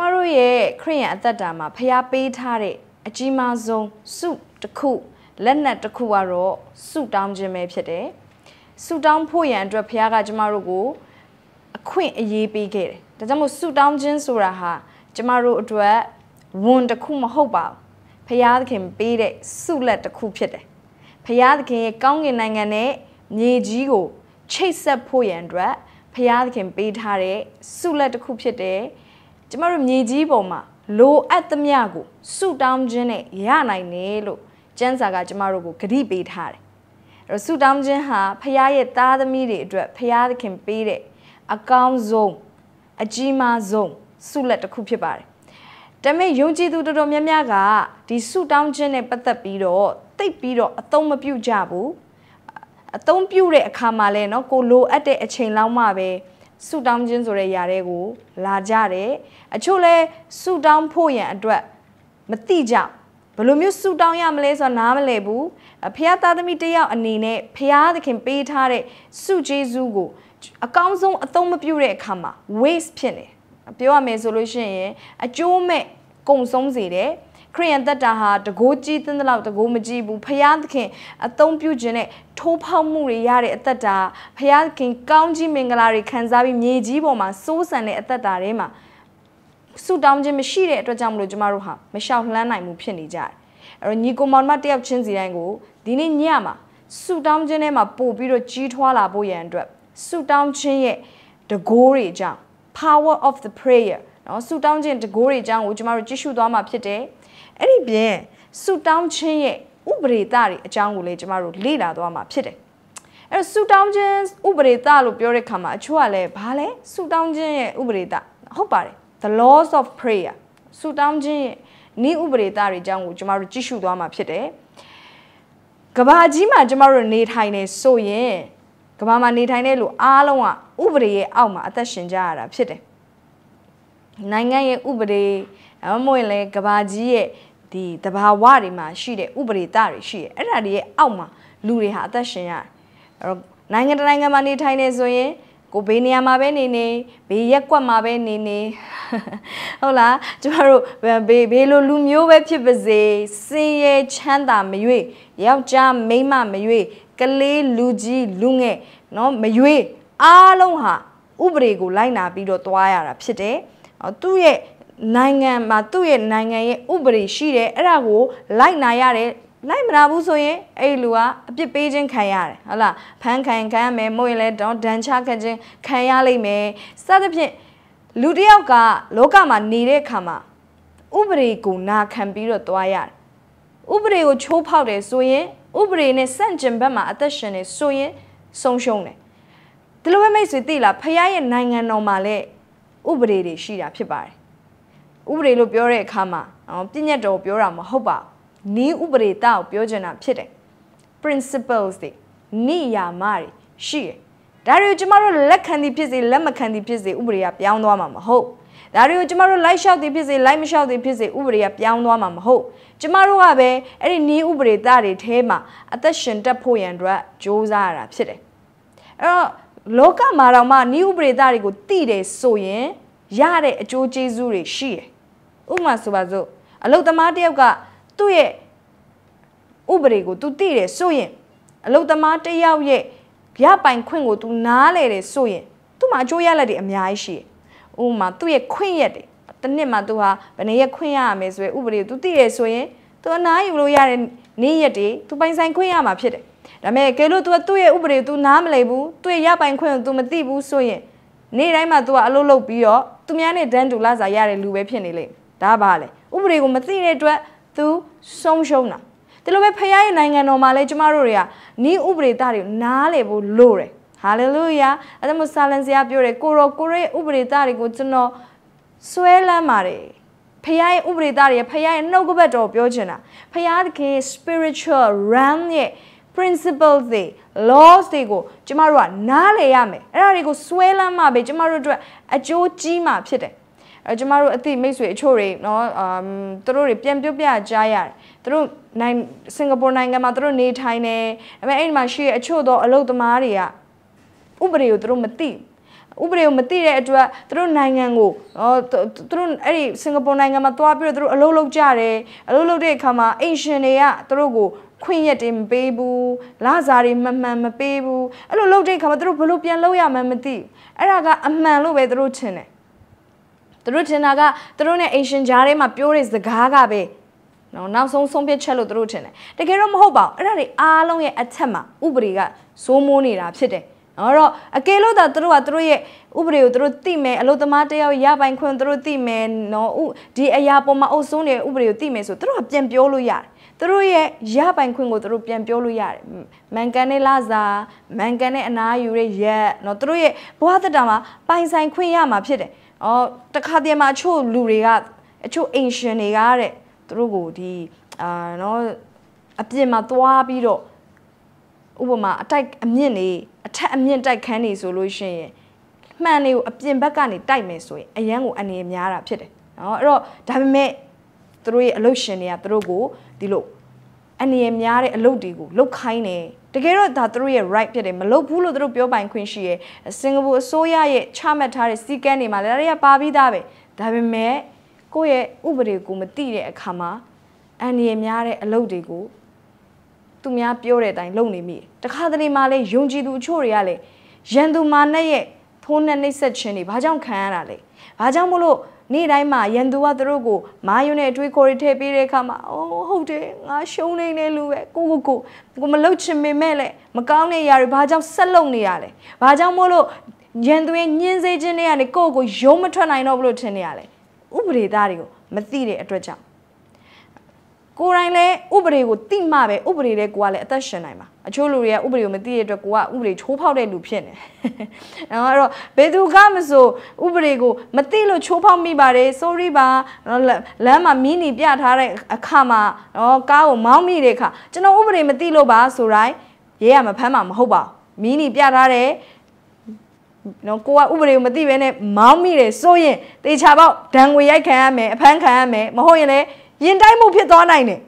မတို့ရဲ့ခရိယန်အသက်တာမှာဖျားပေးထားတဲ့အကြီးမားဆုံးစုတစ်ခု လက်နက်တစ်ခုကတော့စုတောင်းခြင်းပဲဖြစ်တယ်။စုတောင်းဖို့ရန်အတွက်ဖျားကကျမတို့ကိုအခွင့်အရေးပေးခဲ့တယ်။ဒါကြောင့်မို့စုတောင်းခြင်းဆိုတာဟာကျမတို့အတွက်ဝန်တစ်ခုမဟုတ်ပါဘူး။ဖျားသခင်ပေးတဲ့စုလက်တစ်ခုဖြစ်တယ်။ဖျားသခင်ရဲ့ကောင်းကင်နိုင်ငံနဲ့မြေကြီးကိုချိတ်ဆက်ဖို့ရန်အတွက်ဖျားသခင်ပေးထားတဲ့စုလက်တစ်ခုဖြစ်တယ်။ကျမတို့မြေကြီးပေါ်မှာလိုအပ်သမျှကိုဆုတောင်းခြင်းနဲ့ရနိုင်တယ်လို့ကျမ်းစာကကျမတို့ကိုဂရုပေးထားတယ်။အဲ့တော့ဆုတောင်းခြင်းဟာဖခင်ရဲ့သားသမီးတွေအတွက်ဖခင်သခင်ပေးတဲ့အကောင်းဆုံးအကြီးမားဆုံးဆုလက်တစ်ခုဖြစ်ပါတယ်။ဒါပေမဲ့ယုံကြည်သူတော်တော်များများကဒီဆုတောင်းခြင်းနဲ့ပတ်သက်ပြီးတော့တိတ်ပြီးတော့အသုံးမပြုကြဘူး။အသုံးပြုတဲ့အခါမှာလဲเนาะကိုလိုအပ်တဲ့အချိန်လောက်မှပဲဆူတောင်းခြင်းဆိုတဲ့ຢာတဲ့ကို လာကြတယ်အချို့လဲဆူတောင်းဖို့ရန်အတွက်မတိကြဘယ်လိုမျိုးဆူတောင်းရမလဲဆိုတော့နားမလည်ဘူးဖះသားသမီးတယောက်အနေနဲ့ဖះသခင်ပေးထားတဲ့ဆုကျေးဇူးကိုအကောင်းဆုံးအသုံးမပြုတဲ့အခါမှာ waste ဖြစ်နေပြောရမယ်ဆိုလို့ရှိရင်အကျိုးမဲ့ကုန်ဆုံးစေတယ်ခရိယန်သက်တာဟာတကိုးကြီးသင်းတဲ့လောက်တကိုးမကြီးဘူးဖယားသခင်အသုံးပြုခြင်းနဲ့ထိုးဖောက်မှုတွေရတဲ့အသက်တာဖယားသခင်ကောင်းကြီးမင်္ဂလာတွေခံစားပြီးမြေကြီးပေါ်မှာစိုးစံတဲ့အသက်တာတွေမှာဆူတောင်းခြင်းမရှိတဲ့အတွက်ကြောင့်မလို့ကျမတို့ဟာမလျှောက်လှမ်းနိုင်မှုဖြစ်နေကြတယ်။အဲ့တော့ညီကိုမောင်မတယောက်ချင်းစီတိုင်းကိုဒီနေ့ညမှာဆူတောင်းခြင်းထဲမှာပို့ပြီးတော့ကြီးထွားလာဖို့ရန်အတွက်ဆူတောင်းခြင်းရဲ့တကိုးတွေကြောင့် power of the prayer နော်ဆူတောင်းခြင်းတကိုးတွေအကြောင်းကိုကျမတို့ကြည့်ရှုသွားမှာဖြစ်တယ်။အဲ့ဒီပြင်ဆူတောင်းခြင်းရဲ့ဥပဒေသတွေအကြောင်းကိုလည်းကျမတို့လေ့လာသွားမှာဖြစ်တယ်အဲ့ဆူတောင်းခြင်းဥပဒေသလို့ပြောတဲ့ခါမှာအချို့ကလည်းဘာလဲဆူတောင်းခြင်းရဲ့ဥပဒေသဟုတ်ပါတယ် the laws of prayer ဆူတောင်းခြင်းရဲ့ဤဥပဒေသတွေအကြောင်းကိုကျမတို့ကြည့်ရှုသွားမှာဖြစ်တယ်ကဘာကြီးမှာ ကျမတို့နေထိုင်နေဆိုရင်ကဘာမှာနေထိုင်တဲ့လူအားလုံးကဥပဒေရဲ့အောက်မှာအသက်ရှင်ကြရတာဖြစ်တယ်နိုင်ငံရဲ့ဥပဒေဒါမှမဟုတ်လည်းကဘာကြီးရဲ့ဒီတဘာဝတွေမှာရှိတဲ့ဥပဒေတတွေရှိတယ်အဲ့ဒါတွေရဲ့အောက်မှာလူတွေဟာအသက်ရှင်ရတယ်အဲ့တော့နိုင်ငံတကာနိုင်ငံမှာနေထိုင်နေဆိုရင်ကိုဘေးနေရာမှာပဲနေနေဘေးရက်ကွက်မှာပဲနေနေဟုတ်လားကျမတို့ဘေးဘေးလိုလူမျိုးပဲဖြစ်ပါစေစင်ရဲချမ်းသာမရွေ့ယောက်ျားမိန်းမမရွေ့ကလေးလူကြီးလူငယ်เนาะမရွေ့အားလုံးဟာဥပဒေကိုလိုက်နာပြီးတော့သွားရတာဖြစ်တယ်သူ့ရဲ့နိုင်ငံမှာသူ့ရဲ့နိုင်ငံရဲ့ဥပဒေရှိတယ်အဲ့ဒါကိုလိုက်နာရတယ်လိုက်မလာဘူးဆိုရင်အဲ့လူကအပြစ်ပေးခြင်းခံရတယ်ဟုတ်လားဖမ်းခံခံရမယ်မဟုတ်ရင်လည်းတော့ဒဏ်ချခံခြင်းခံရလိမ့်မယ်စသဖြင့်လူတစ်ယောက်ကလောကမှာနေတဲ့အခါမှာဥပဒေကိုနာခံပြီးတော့သွားရတယ်ဥပဒေကိုချိုးဖောက်တယ်ဆိုရင်ဥပဒေနဲ့ဆန့်ကျင်ဘက်မှာအသက်ရှင်နေဆိုရင်ဆုံးရှုံးတယ်ဒီလိုပဲမိတ်ဆွေသိလားဖခင်ရဲ့နိုင်ငံတော်မှာလည်းဥပဒေတွေရှိတာဖြစ်ပါတယ်ဥပဒေလို့ပြောတဲ့အခါမှာပြည့်ညတ်တော်ပြောတာမဟုတ်ပါနီးဥပဒေတာကိုပြောချင်တာဖြစ်တယ် principles တွေနိယာမတွေရှိတယ်ဒါတွေကိုကျမတို့လက်ခံသည်ဖြစ်စေလက်မခံသည်ဖြစ်စေဥပဒေကပြောင်းသွားမှာမဟုတ်ဒါတွေကိုကျမတို့လိုက်လျှောက်သည်ဖြစ်စေလိုက်မလျှောက်သည်ဖြစ်စေဥပဒေကပြောင်းသွားမှာမဟုတ်ကျမတို့ကပဲအဲ့ဒီနီးဥပဒေသားတွေထဲမှာအသက်ရှင်တက်ဖို့ရန်အတွက်ကြိုးစားရတာဖြစ်တယ်အဲ့တော့လောကမှာတော့မှ နီးဥပဒေသားတွေကိုတည်တယ်ဆိုရင်ရတဲ့အကျိုးကျေးဇူးတွေရှိတယ်ဥပမာဆိုပါစို့အလုတ်သမားတယောက်ကသူ့ရဲ့ဥပဒေကို तू သိတယ်ဆိုရင်အလုတ်သမားတယောက်ရဲ့ရပိုင်ခွင့်ကို तू နားလဲတယ်ဆိုရင်သူ့မှာအကျိုးရလဒ်တွေအများကြီးရှိတယ်ဥပမာသူ့ရဲ့ခွင့်ရက်တွေတနစ်မှာ तू ဟာဘယ်နှရက်ခွင့်ရရမယ်ဆိုရယ်ဥပဒေကို तू သိတယ်ဆိုရင် तू အနားယူလို့ရတဲ့နေ့ရက်တွေ तू ပိုင်ဆိုင်ခွင့်ရမှာဖြစ်တယ်ဒါပေမဲ့ကဲလို့ तू ကသူ့ရဲ့ဥပဒေကို तू နားမလဲဘူးသူ့ရဲ့ရပိုင်ခွင့်ကို तू မသိဘူးဆိုရင်နေ့တိုင်းမှာ तू ကအလုပ်လုပ်ပြီးတော့သူများနဲ့ဒန်းတူလာစားရတဲ့လူပဲဖြစ်နေလိမ့်မယ်ဒါပါလေဥပဒေကိုမသိတဲ့အတွက်သူဆုံးရှုံးတာဒီလိုပဲဖခင်ရဲ့နိုင်ငံတော်မှာလည်းကျမတို့တွေကဤဥပဒေသားတွေနားလည်ဖို့လိုတယ်ဟာလေလုယာအဲ့ဒါမှဆာလန်စရာပြောတယ်ကိုရောကိုရဲ့ဥပဒေသားတွေကိုကျွန်တော်ဆွဲလန်းပါတယ်ဖခင်ရဲ့ဥပဒေသားတွေဖခင်ရဲ့နှုတ်ကပတ်တော်ပြောချင်တာဖခင်တခင် spiritual realm ရဲ့ principles တွေ laws တွေကိုကျမတို့ကနားလည်ရမယ်အဲ့ဒါတွေကိုဆွဲလန်းမှပဲကျမတို့အတွက်အကျိုးကြီးမှဖြစ်တယ်အဲကျမတို့အသည့်မိတ်ဆွေအချို့တွေနော်အမ်သူတို့တွေပြန်ပြုတ်ပြကြားရတယ်သူတို့နိုင်စင်ကာပူနိုင်ငံမှာသူတို့နေထိုင်နေအဲမဲ့အဲ့ဒီမှာရှိတဲ့အချို့သောအလုပ်သမားတွေကဥပဒေကိုသူတို့မသိဥပဒေကိုမသိတဲ့အတွက်သူတို့နိုင်ငံကိုသူတို့အဲ့ဒီစင်ကာပူနိုင်ငံမှာသွားပြီးတော့သူတို့အလုပ်လုပ်ကြတယ်အလုပ်လုပ်တဲ့အခါမှာအင်ရှင်တွေကသူတို့ကိုခွင့်ရက်တွေမပေးဘူးလစာတွေမမှန်မပေးဘူးအဲ့လိုလုပ်တဲ့အခါမှာသူတို့ဘယ်လိုပြန်လုပ်ရမှန်းမသိအဲ့ဒါကအမှန်လို့ပဲသူတို့ထင်တယ်သူတို့ထင်တာကသူတို့နဲ့ Asian ဂျားထဲမှာပြောတဲ့စကားကပဲနော်နောက်ဆုံးဆုံးဖြတ်ချက်လို့သူတို့ထင်တယ်တကယ်တော့မဟုတ်ပါဘူးအဲ့ဒါတွေအားလုံးရဲ့အထက်မှာဥပဒေကစိုးမိုးနေတာဖြစ်တယ်အဲ့တော့အကယ်လို့သာသူတို့ကသူတို့ရဲ့ဥပဒေကိုသူတို့သိမယ်အလို့သမားတယောက်ရပိုင်ခွင့်သူတို့သိမယ်နော်ဥဒီအရာပေါ်မှာအုပ်စိုးနေတဲ့ဥပဒေကိုသိမယ်ဆိုသူတို့ကပြန်ပြောလို့ရတယ်သူတို့ရဲ့ရပိုင်ခွင့်ကိုသူတို့ပြန်ပြောလို့ရတယ်မန်ကန်နဲ့လာစာမန်ကန်နဲ့အနာယူရဲ့ရက်နော်သူတို့ရဲ့ဘဝတတမှာပိုင်ဆိုင်ခွင့်ရမှာ ဖြစ်တယ်အော်တခါတည်းမှာအချို့လူတွေက အချို့အင်ရှင်တွေကတဲ့သူတို့ကိုဒီအာနော်အပြစ်မှာသွားပြီးတော့ဥပမာအတိုက်အမြင့်နေအထက်အမြင့်တိုက်ခန်းနေဆိုလို့ရှိရင်မှန်တွေကိုအပြင်ဘက်ကနေတိုက်မယ်ဆိုရင် အရန်ကိုအနေများတာဖြစ်တယ်နော်အဲ့တော့ဒါပေမဲ့သူတို့ရဲ့အလုပ်ရှင်တွေကသူတို့ကိုဒီလိုအနေရများတဲ့အလုပ်တွေကိုလုပ်ခိုင်းတယ်တကယ်တော့ဒါသူတို့ရဲ့ right ဖြစ်တယ်မလုပ်ဘူးလို့သူတို့ပြောပိုင်ခွင့်ရှိရယ်စင်ကာပူအစိုးရရဲ့ချမှတ်ထားတဲ့စည်းကမ်းတွေမှာလည်းဒါတွေကပါပြီးသားပဲဒါပေမဲ့ကိုယ့်ရဲ့ဥပဒေကိုမသိတဲ့အခါမှာအနေရများတဲ့အလုပ်တွေကိုသူများပြောတဲ့အတိုင်းလုပ်နေမိတယ်တခါတလေမှလည်းယုံကြည်သူအချို့တွေကလည်းရန်သူမာနဲ့ရဲ့ဖုန်းနဲ့နှိပ်စက်ခြင်းတွေဘာကြောင့်ခံရတာလဲဘာကြောင့်မလို့နေ့တိုင်းမှာရန်သူကသူတို့ကိုမာယွန်းနဲ့အတွေးခေါ်ထည့်ပေးတဲ့အခါမှာအိုးဟုတ်တယ်ငါရှုံးနေတယ်လူပဲကိုကိုကိုကိုမလုတ်ချင်ပေမဲ့လည်းမကောင်းတဲ့ຢာတွေဘာကြောင့်ဆက်လုပ်နေရလဲဘာကြောင့်မို့လို့ရန်သူရဲ့ညှင်းစေခြင်းတွေကနေကိုကိုရုံးမထွက်နိုင်တော့ဘူးလို့ထင်နေရလဲဥပဒေသားတွေကိုမသိတဲ့အတွက်ကြောင့်ကိုယ်တိုင်လည်းဥပဒေကိုတိမှပဲဥပဒေလည်းကိုကလည်းအသက်ရှင်နိုင်မှာအချို့လူတွေကဥပဒေကိုမသိတဲ့အတွက်ကိုကဥပဒေချိုးဖောက်တဲ့လူဖြစ်နေ။နော်အဲ့တော့ဘယ်သူကမဆိုဥပဒေကိုမသိလို့ချိုးဖောက်မိပါတယ် sorry ပါနော်လမ်းမှာမင်းနေပြထားတဲ့အခါမှာနော်ကားကိုမောင်းမိတဲ့အခါကျွန်တော်ဥပဒေမသိလို့ပါဆိုတိုင်းရဲရမဖမ်းမှာမဟုတ်ပါဘူး။မင်းနေပြထားတဲ့နော်ကိုကဥပဒေကိုမသိဘဲနဲ့မောင်းမိတယ်ဆိုရင်တေချာပေါက်ဒဏ်ငွေရိုက်ခံရမယ်အဖမ်းခံရမယ်မဟုတ်ရင်လည်းရင်တိုက်မှုဖြစ်သွားနိုင်တယ်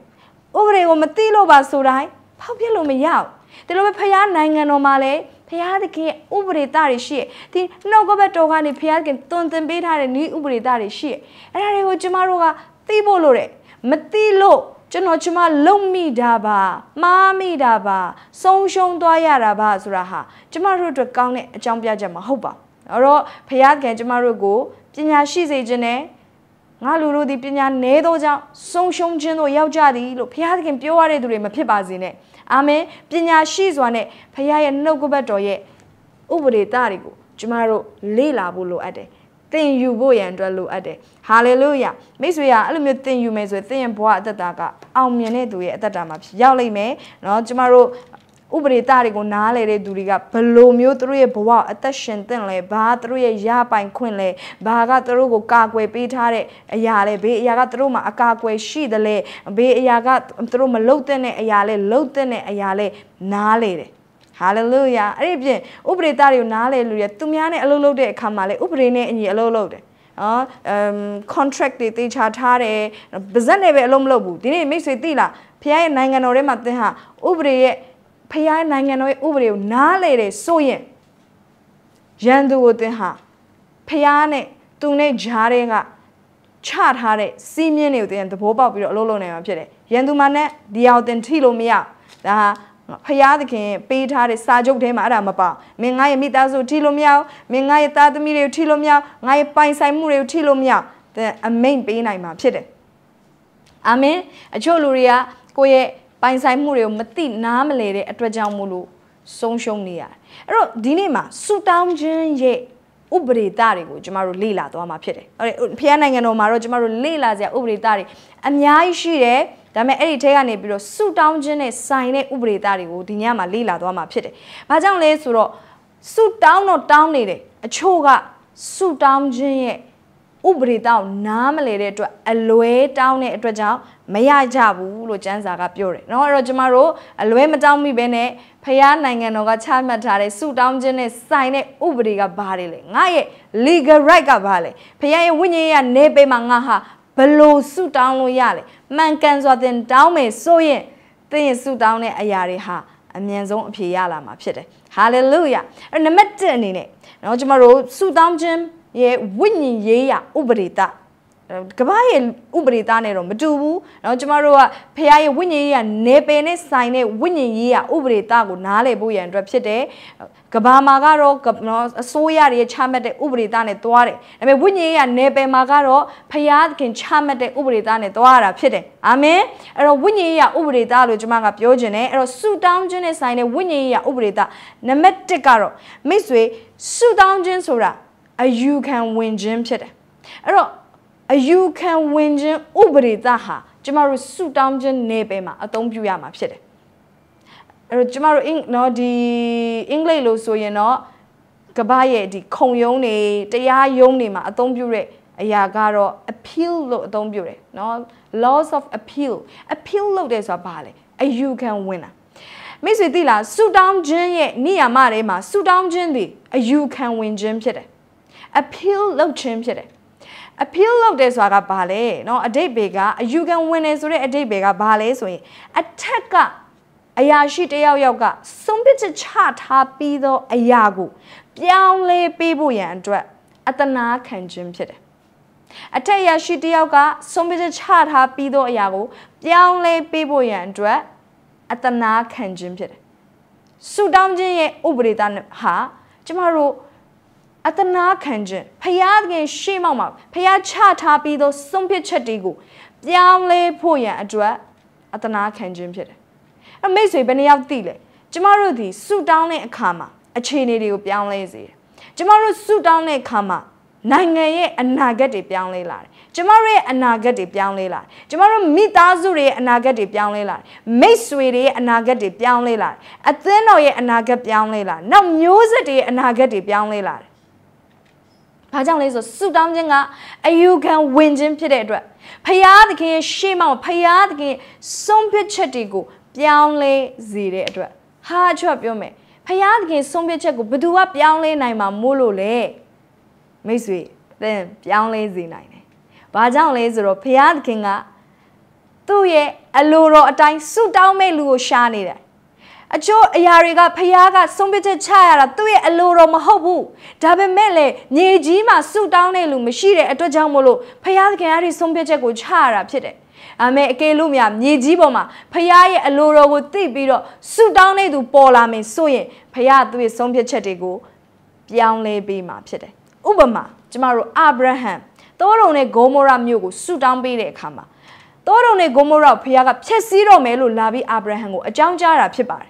ဥပဒေကိုမသိလို့ပါဆိုတိုင်းဖောက်ပြစ်လို့မရဘူးဒီလိုပဲဖခင်နိုင်ငံတော်မှာလည်းဖခင်သခင်ဥပဒေသားတွေရှိရဒီနှုတ်ကပတ်တော်ကနေဖခင်သခင်တွင်တင်ပေးထားတဲ့ဤဥပဒေသားတွေရှိရအဲ့ဒါတွေကိုကျမတို့ကသိဖို့လိုတယ်မသိလို့ကျွန်တော်ကျမလုံမိတာပါမှားမိတာပါ ဆုံးရှုံးသွားရတာပါဆိုတာဟာကျမတို့အတွက်ကောင်းတဲ့အကြောင်းပြချက်မဟုတ်ပါဘူးအဲ့တော့ဖခင်ကကျမတို့ကိုပညာရှိစေခြင်းနဲ့ငါလူတို့သည်ပညာနည်းသောကြောင့်ဆုံးရှုံးခြင်းသို့ရောက်ကြသည်လို့ဘုရားသခင်ပြောရတဲ့သူတွေမဖြစ်ပါစေနဲ့အာမင်ပညာရှိစွာနဲ့ဘုရားရဲ့နှုတ်ကပတ်တော်ရဲ့ဥပဒေသားတွေကိုကျမတို့လေ့လာဖို့လိုအပ်တယ်သင်ယူဖို့ရန်အတွက်လိုအပ်တယ်။ဟာလေလုယာမိတ်ဆွေကအဲ့လိုမျိုးသင်ယူမယ်ဆိုရင်သင်ရဲ့ဘဝအသက်တာကအောင်မြင်တဲ့သူရဲ့အသက်တာမှာရောက်လိမ့်မယ်။နော်ကျမတို့ဥပဒေသားတွေကိုနားလဲတဲ့သူတွေကဘလို့မျိုးသူတို့ရဲ့ဘဝအသက်ရှင်သင့်လဲဘာသူတို့ရဲ့ရပိုင်ခွင့်လဲဘာကသူတို့ကိုကာကွယ်ပေးထားတဲ့အရာလဲဘေးအရာကသူတို့မှာအကာအကွယ်ရှိတယ်လဲဘေးအရာကသူတို့မလုံတဲ့အရာလဲလုံတဲ့အရာလဲနားလဲတယ်ဟာလေလုယာအဲ့ဒီအပြင်ဥပဒေသားတွေကိုနားလဲလူတွေသူများနဲ့အလုပ်လုပ်တဲ့အခါမှာလဲဥပဒေနဲ့အညီအလုပ်လုပ်တယ်နော်အမ် contract တွေတေချာထားတယ်ပါဇက်နဲ့ပဲအလုပ်မလုပ်ဘူးဒီနေ့မိတ်ဆွေသိလားဖခင်ရဲ့နိုင်ငံတော်ထဲမှာသင်ဟာဥပဒေရဲ့ဖျားနိုင်ငံတော်ရဲ့ဥပဒေကိုနားလေတယ်ဆိုရင်ရန်သူကိုသင်ဟာဖျားနဲ့သူနဲ့ဂျားတဲ့ကချထားတဲ့စီးမြင့်တွေကိုသင်သဘောပေါက်ပြီးတော့အလုပ်လုပ်နိုင်မှာဖြစ်တယ်။ရန်သူမှနဲ့ဒီအောင်သင်ထိလို့မရ။ဒါဟာဖရာသခင်ပေးထားတဲ့စာချုပ်ထဲမှာအဲ့ဒါမပေါ့မင်းငါရဲ့မိသားစုထိလို့မရမင်းငါရဲ့သားသမီးတွေကိုထိလို့မရငါရဲ့ပိုင်ဆိုင်မှုတွေကိုထိလို့မရတဲ့အမိန့်ပေးနိုင်မှာဖြစ်တယ်အာမင်အချို့လူတွေကကိုယ့်ရဲ့ပိုင်ဆိုင်မှုတွေကိုမသိနားမလဲတဲ့အတွက်ကြောင့်မို့လို့ဆုံးရှုံးနေရတယ်အဲ့တော့ဒီနေ့မှာဆူတောင်းခြင်းရဲ့ဥပဒေသားတွေကိုကျမတို့လေ့လာသွားမှာဖြစ်တယ်ဟုတ်တယ်ဖျားနိုင်ငံတော်မှာတော့ကျမတို့လေ့လာစရာဥပဒေသားတွေအများကြီးရှိတယ်ဒါပေမဲ့အဲ့ဒီထဲကနေပြီးတော့ဆူတောင်းခြင်းနဲ့ဆိုင်တဲ့ဥပဒေသားတွေကိုဒီညမှာလေ့လာသွားမှာဖြစ်တယ်ဘာကြောင့်လဲဆိုတော့ဆူတောင်းတော့တောင်းနေတယ်အချို့ကဆူတောင်းခြင်းရဲ့ဥပဒေတောင်းနားမလဲတဲ့အတွက်အလွဲတောင်းတဲ့အတွက်ကြောင့်မရကြဘူးလို့ကျမ်းစာကပြောတယ်เนาะအဲ့တော့ကျမတို့အလွဲမတောင်းမိဘဲနဲ့ဖခင်နိုင်ငံတော်ကချမှတ်ထားတဲ့ဆူတောင်းခြင်းနဲ့ဆိုင်တဲ့ဥပဒေကဘာတွေလဲငါရဲ့ legal right ကဘာလဲဖခင်ရဲ့ဝိညာဉ်ရေးကနေပေးမှာငါဟာဘလို့ဆူတောင်းလို့ရလဲမှန်ကန်စွာသင်တောင်းမယ်ဆိုရင်သင်ဆူတောင်းတဲ့အရာတွေဟာအမြင်ဆုံးအဖြေရလာမှာဖြစ်တယ် hallelujah အဲ့နံပါတ်1အနေနဲ့เนาะကျမတို့ဆူတောင်းခြင်းရဲ့ဝိညာဉ်ရေးရာဥပဒေသားကဘာရဲ့ဥပဒေသားနဲ့တော့မတူဘူး။နော်ကျမတို့ကဖခင်ရဲ့ဝိညာဉ်ရေးကနေပယ်နဲ့ဆိုင်တဲ့ဝိညာဉ်ရေးကဥပဒေသားကိုနားလည်ဖို့ရန်အတွက်ဖြစ်တယ်။ကဘာမှာကတော့နော်အစိုးရတွေချမှတ်တဲ့ဥပဒေသားနဲ့သွားတယ်။ဒါပေမဲ့ဝိညာဉ်ရေးကနေပယ်မှာကတော့ဖခင်ချမှတ်တဲ့ဥပဒေသားနဲ့သွားရတာဖြစ်တယ်။အာမင်။အဲ့တော့ဝိညာဉ်ရေးကဥပဒေသားလို့ကျမကပြောခြင်းနဲ့အဲ့တော့ဆူတောင်းခြင်းနဲ့ဆိုင်တဲ့ဝိညာဉ်ရေးကဥပဒေသားနံပါတ်1ကတော့မိတ်ဆွေဆူတောင်းခြင်းဆိုတာအယူခံဝင်ခြင်းဖြစ်တယ်။အဲ့တော့အယူခံဝင်ခြင်းဥပဒေသဟာကျမတို့ဆူတောင်းခြင်းနယ်ပယ်မှာအသုံးပြုရမှာဖြစ်တယ်။အဲ့တော့ကျမတို့အင်နော်ဒီအင်္ဂလိပ်လို့ဆိုရင်တော့ကဘာရဲ့ဒီခုံရုံးနေတရားရုံးနေမှာအသုံးပြုတဲ့အရာကတော့ appeal လို့အသုံးပြုတယ်နော် laws of appeal appeal လို့တဲ့ဆိုတာဘာလဲအယူခံဝင်တာမိတ်ဆွေသိလားဆူတောင်းခြင်းရဲ့နေရာမတွေမှာဆူတောင်းခြင်းသည်အယူခံဝင်ခြင်းဖြစ်တယ် appeal လုပ်ခြင်းဖြစ်တယ် appeal လုပ်တယ်ဆိုတာကဘာလဲเนาะအတိတ်ဘေကအယူခံဝင်တယ်ဆိုတဲ့အတိတ်ဘေကဘာလဲဆိုရင်အထက်ကအရာရှိတယောက်ယောက်ကစွန့်ပစ်ချထားပြီးသောအရာကို ပြောင်းလဲပေးဖို့ရန်အတွက်အတနာခံခြင်းဖြစ်တယ်အထက်ရရှိတယောက်ကစွန်ပစ်ချထားပြီးတော့အရာကို ပြောင်းလဲပေးဖို့ရန်အတွက်အတနာခံခြင်းဖြစ်တယ်။ဆူတောင်းခြင်းရဲ့ဥပဒေသားဟာကျမတို့အတနာခံခြင်းဖရာသခင်ရှေ့မှောက်မှာဖရာချထားပြီးသောစွန့်ပစ်ချက်တွေကိုပြောင်းလဲဖို့ရန်အတွက်အတနာခံခြင်းဖြစ်တယ်။အမိတ်ဆွေဘယ်နှယောက်သိလဲ။ကျမတို့ဒီဆူတောင်းတဲ့အခါမှာအခြေအနေတွေကိုပြောင်းလဲစေတယ်။ကျမတို့ဆူတောင်းတဲ့အခါမှာနိုင်ငံရဲ့အနာဂတ်တွေပြောင်းလဲလာတယ်။ကျမတို့ရဲ့အနာဂတ်တွေပြောင်းလဲလာတယ်။ကျမတို့မိသားစုတွေရဲ့အနာဂတ်တွေပြောင်းလဲလာတယ်။မိတ်ဆွေတွေရဲ့အနာဂတ်တွေပြောင်းလဲလာတယ်။အသင်းတော်ရဲ့အနာဂတ်ပြောင်းလဲလာတယ်။နောက်မျိုးဆက်တွေရဲ့အနာဂတ်တွေပြောင်းလဲလာတယ်ဘာကြောင့်လဲဆိုဆူတောင်းခြင်းကအယူခံဝင်ခြင်းဖြစ်တဲ့အတွက်ဖရာသခင်ရဲ့ရှေ့မှာဖရာသခင်ဆုံးဖြတ်ချက်တွေကိုပြောင်းလဲစေတဲ့အတွက်ဟာချွတ်ပြောမယ်ဖရာသခင်ဆုံးဖြတ်ချက်ကိုဘယ်သူကပြောင်းလဲနိုင်မှာမို့လို့လဲမိတ်ဆွေသင်ပြောင်းလဲစေနိုင်တယ်။ဘာကြောင့်လဲဆိုတော့ဖရာသခင်ကသူ့ရဲ့အလိုတော်အတိုင်းဆူတောင်းမဲ့လူကိုရှာနေတယ်အချို့အရာတွေကဖះကဆုံးဖြတ်ချက်ချရတာသူ့ရဲ့အလိုတော်မဟုတ်ဘူးဒါပေမဲ့လေညီကြီးမှာဆူတောင်းတဲ့လူမရှိတဲ့အတွက်ကြောင့်မို့လို့ဖះသခင်အားဖြင့်ဆုံးဖြတ်ချက်ကိုချရတာဖြစ်တယ်အာမေအကယ်လို့များမြေကြီးပေါ်မှာဖះရဲ့အလိုတော်ကိုသိပြီးတော့ဆူတောင်းတဲ့သူပေါ်လာမယ်ဆိုရင်ဖះသူ့ရဲ့ဆုံးဖြတ်ချက်တွေကိုပြောင်းလဲပေးမှာဖြစ်တယ်ဥပမာကျမတို့အာဗြဟံသောရုံနဲ့ဂိုမောရမြို့ကိုဆူတောင်းပေးတဲ့အခါမှာသောရုံနဲ့ဂိုမောရကိုဖះကဖျက်ဆီးတော့မယ်လို့လာပြီးအာဗြဟံကိုအကြောင်းကြားတာဖြစ်ပါတယ်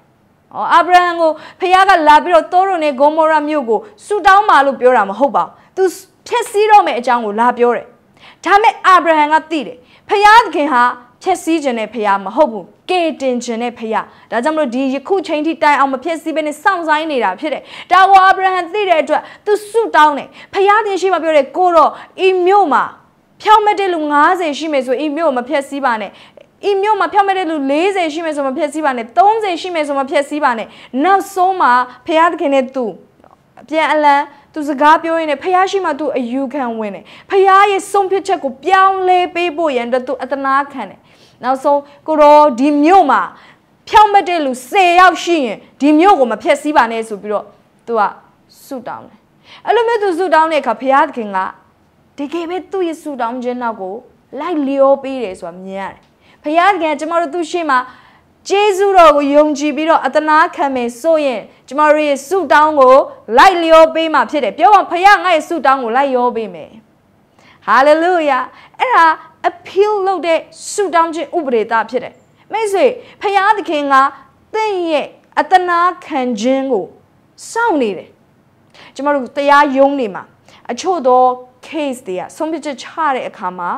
။အော်အာဗြဟံကိုဖခင်ကလာပြီးတော့တိုးရုံနဲ့ဂေါမောရမြို့ကိုဆူတောင်းပါလို့ပြောတာမဟုတ်ပါဘူး။ तू ဖြည့်ဆည်းတော့မယ့်အကြောင်းကိုလာပြောတယ်။ဒါမဲ့အာဗြဟံကသိတယ်။ဖခင်သခင်ဟာဖြည့်ဆည်းခြင်းနဲ့ဖခင်မဟုတ်ဘူး။ကေတင်ခြင်းနဲ့ဖခင်။ဒါကြောင့်မလို့ဒီယခုချိန်ထိတိုင်အောင်မဖြည့်ဆည်းဘဲနဲ့စောင့်ဆိုင်နေတာဖြစ်တယ်။ဒါကိုအာဗြဟံသိတဲ့အတွက် तू ဆူတောင်းတယ်။ဖခင်တင်ရှိမှပြောတယ်ကိုတော့ဤမြို့မှာဖြောင်းမတဲ့လူ90ရှိမယ်ဆိုဤမြို့မဖြက်စီးပါနဲ့ဤမြို့မှာဖြောက်မဲ့တဲ့လူ40ရှိမယ်ဆိုမှဖြည့်စည်းပါနဲ့30ရှိမယ်ဆိုမှဖြည့်စည်းပါနဲ့နောက်ဆုံးမှာဖရာသခင်နဲ့သူအပြန်အလှန်သူစကားပြောရင်လည်းဖះရှိမှသူအယူခံဝင်တယ်ဖះရဲ့ဆုံးဖြတ်ချက်ကိုပြောင်းလဲပေးဖို့ရန်အတွက်သူအတနာခံတယ်နောက်ဆုံးကိုရောဒီမြို့မှာဖြောင့်မတ်တဲ့လူ10ယောက်ရှိရင်ဒီမြို့ကိုမဖျက်ဆီးပါနဲ့ဆိုပြီးတော့သူကဆူတောင်းတယ်အဲ့လိုမျိုးသူဆူတောင်းတဲ့အခါဘုရားသခင်ကတကယ်ပဲသူ့ရဲ့ဆူတောင်းခြင်းနောက်ကိုလိုက်လျောပေးတယ်ဆိုတာမြင်ရတယ်ဖရာတကယ်ကျွန်တော်တို့သူ့ရှေ့မှာကျေးဇူးတော်ကိုယုံကြည်ပြီးတော့အတနာခံမယ်ဆိုရင်ကျမတို့ရဲ့ဆုတောင်းကို လိုက်လျောပေးမှာဖြစ်တယ်ပြောပါဖခင်ငါ့ရဲ့ဆုတောင်းကိုလိုက်လျောပေးမယ်ဟာလေလုယာအဲ့ဒါ appeal လုပ်တဲ့ဆုတောင်းခြင်းဥပဒေသားဖြစ်တယ်မိတ်ဆွေဖခင်သခင်ကသင်ရဲ့အတနာခံခြင်းကိုစောင့်နေတယ်ကျမတို့တရားယုံနေမှာအချို့သော case တွေကဆုံးဖြတ်ချက်ချတဲ့အခါမှာ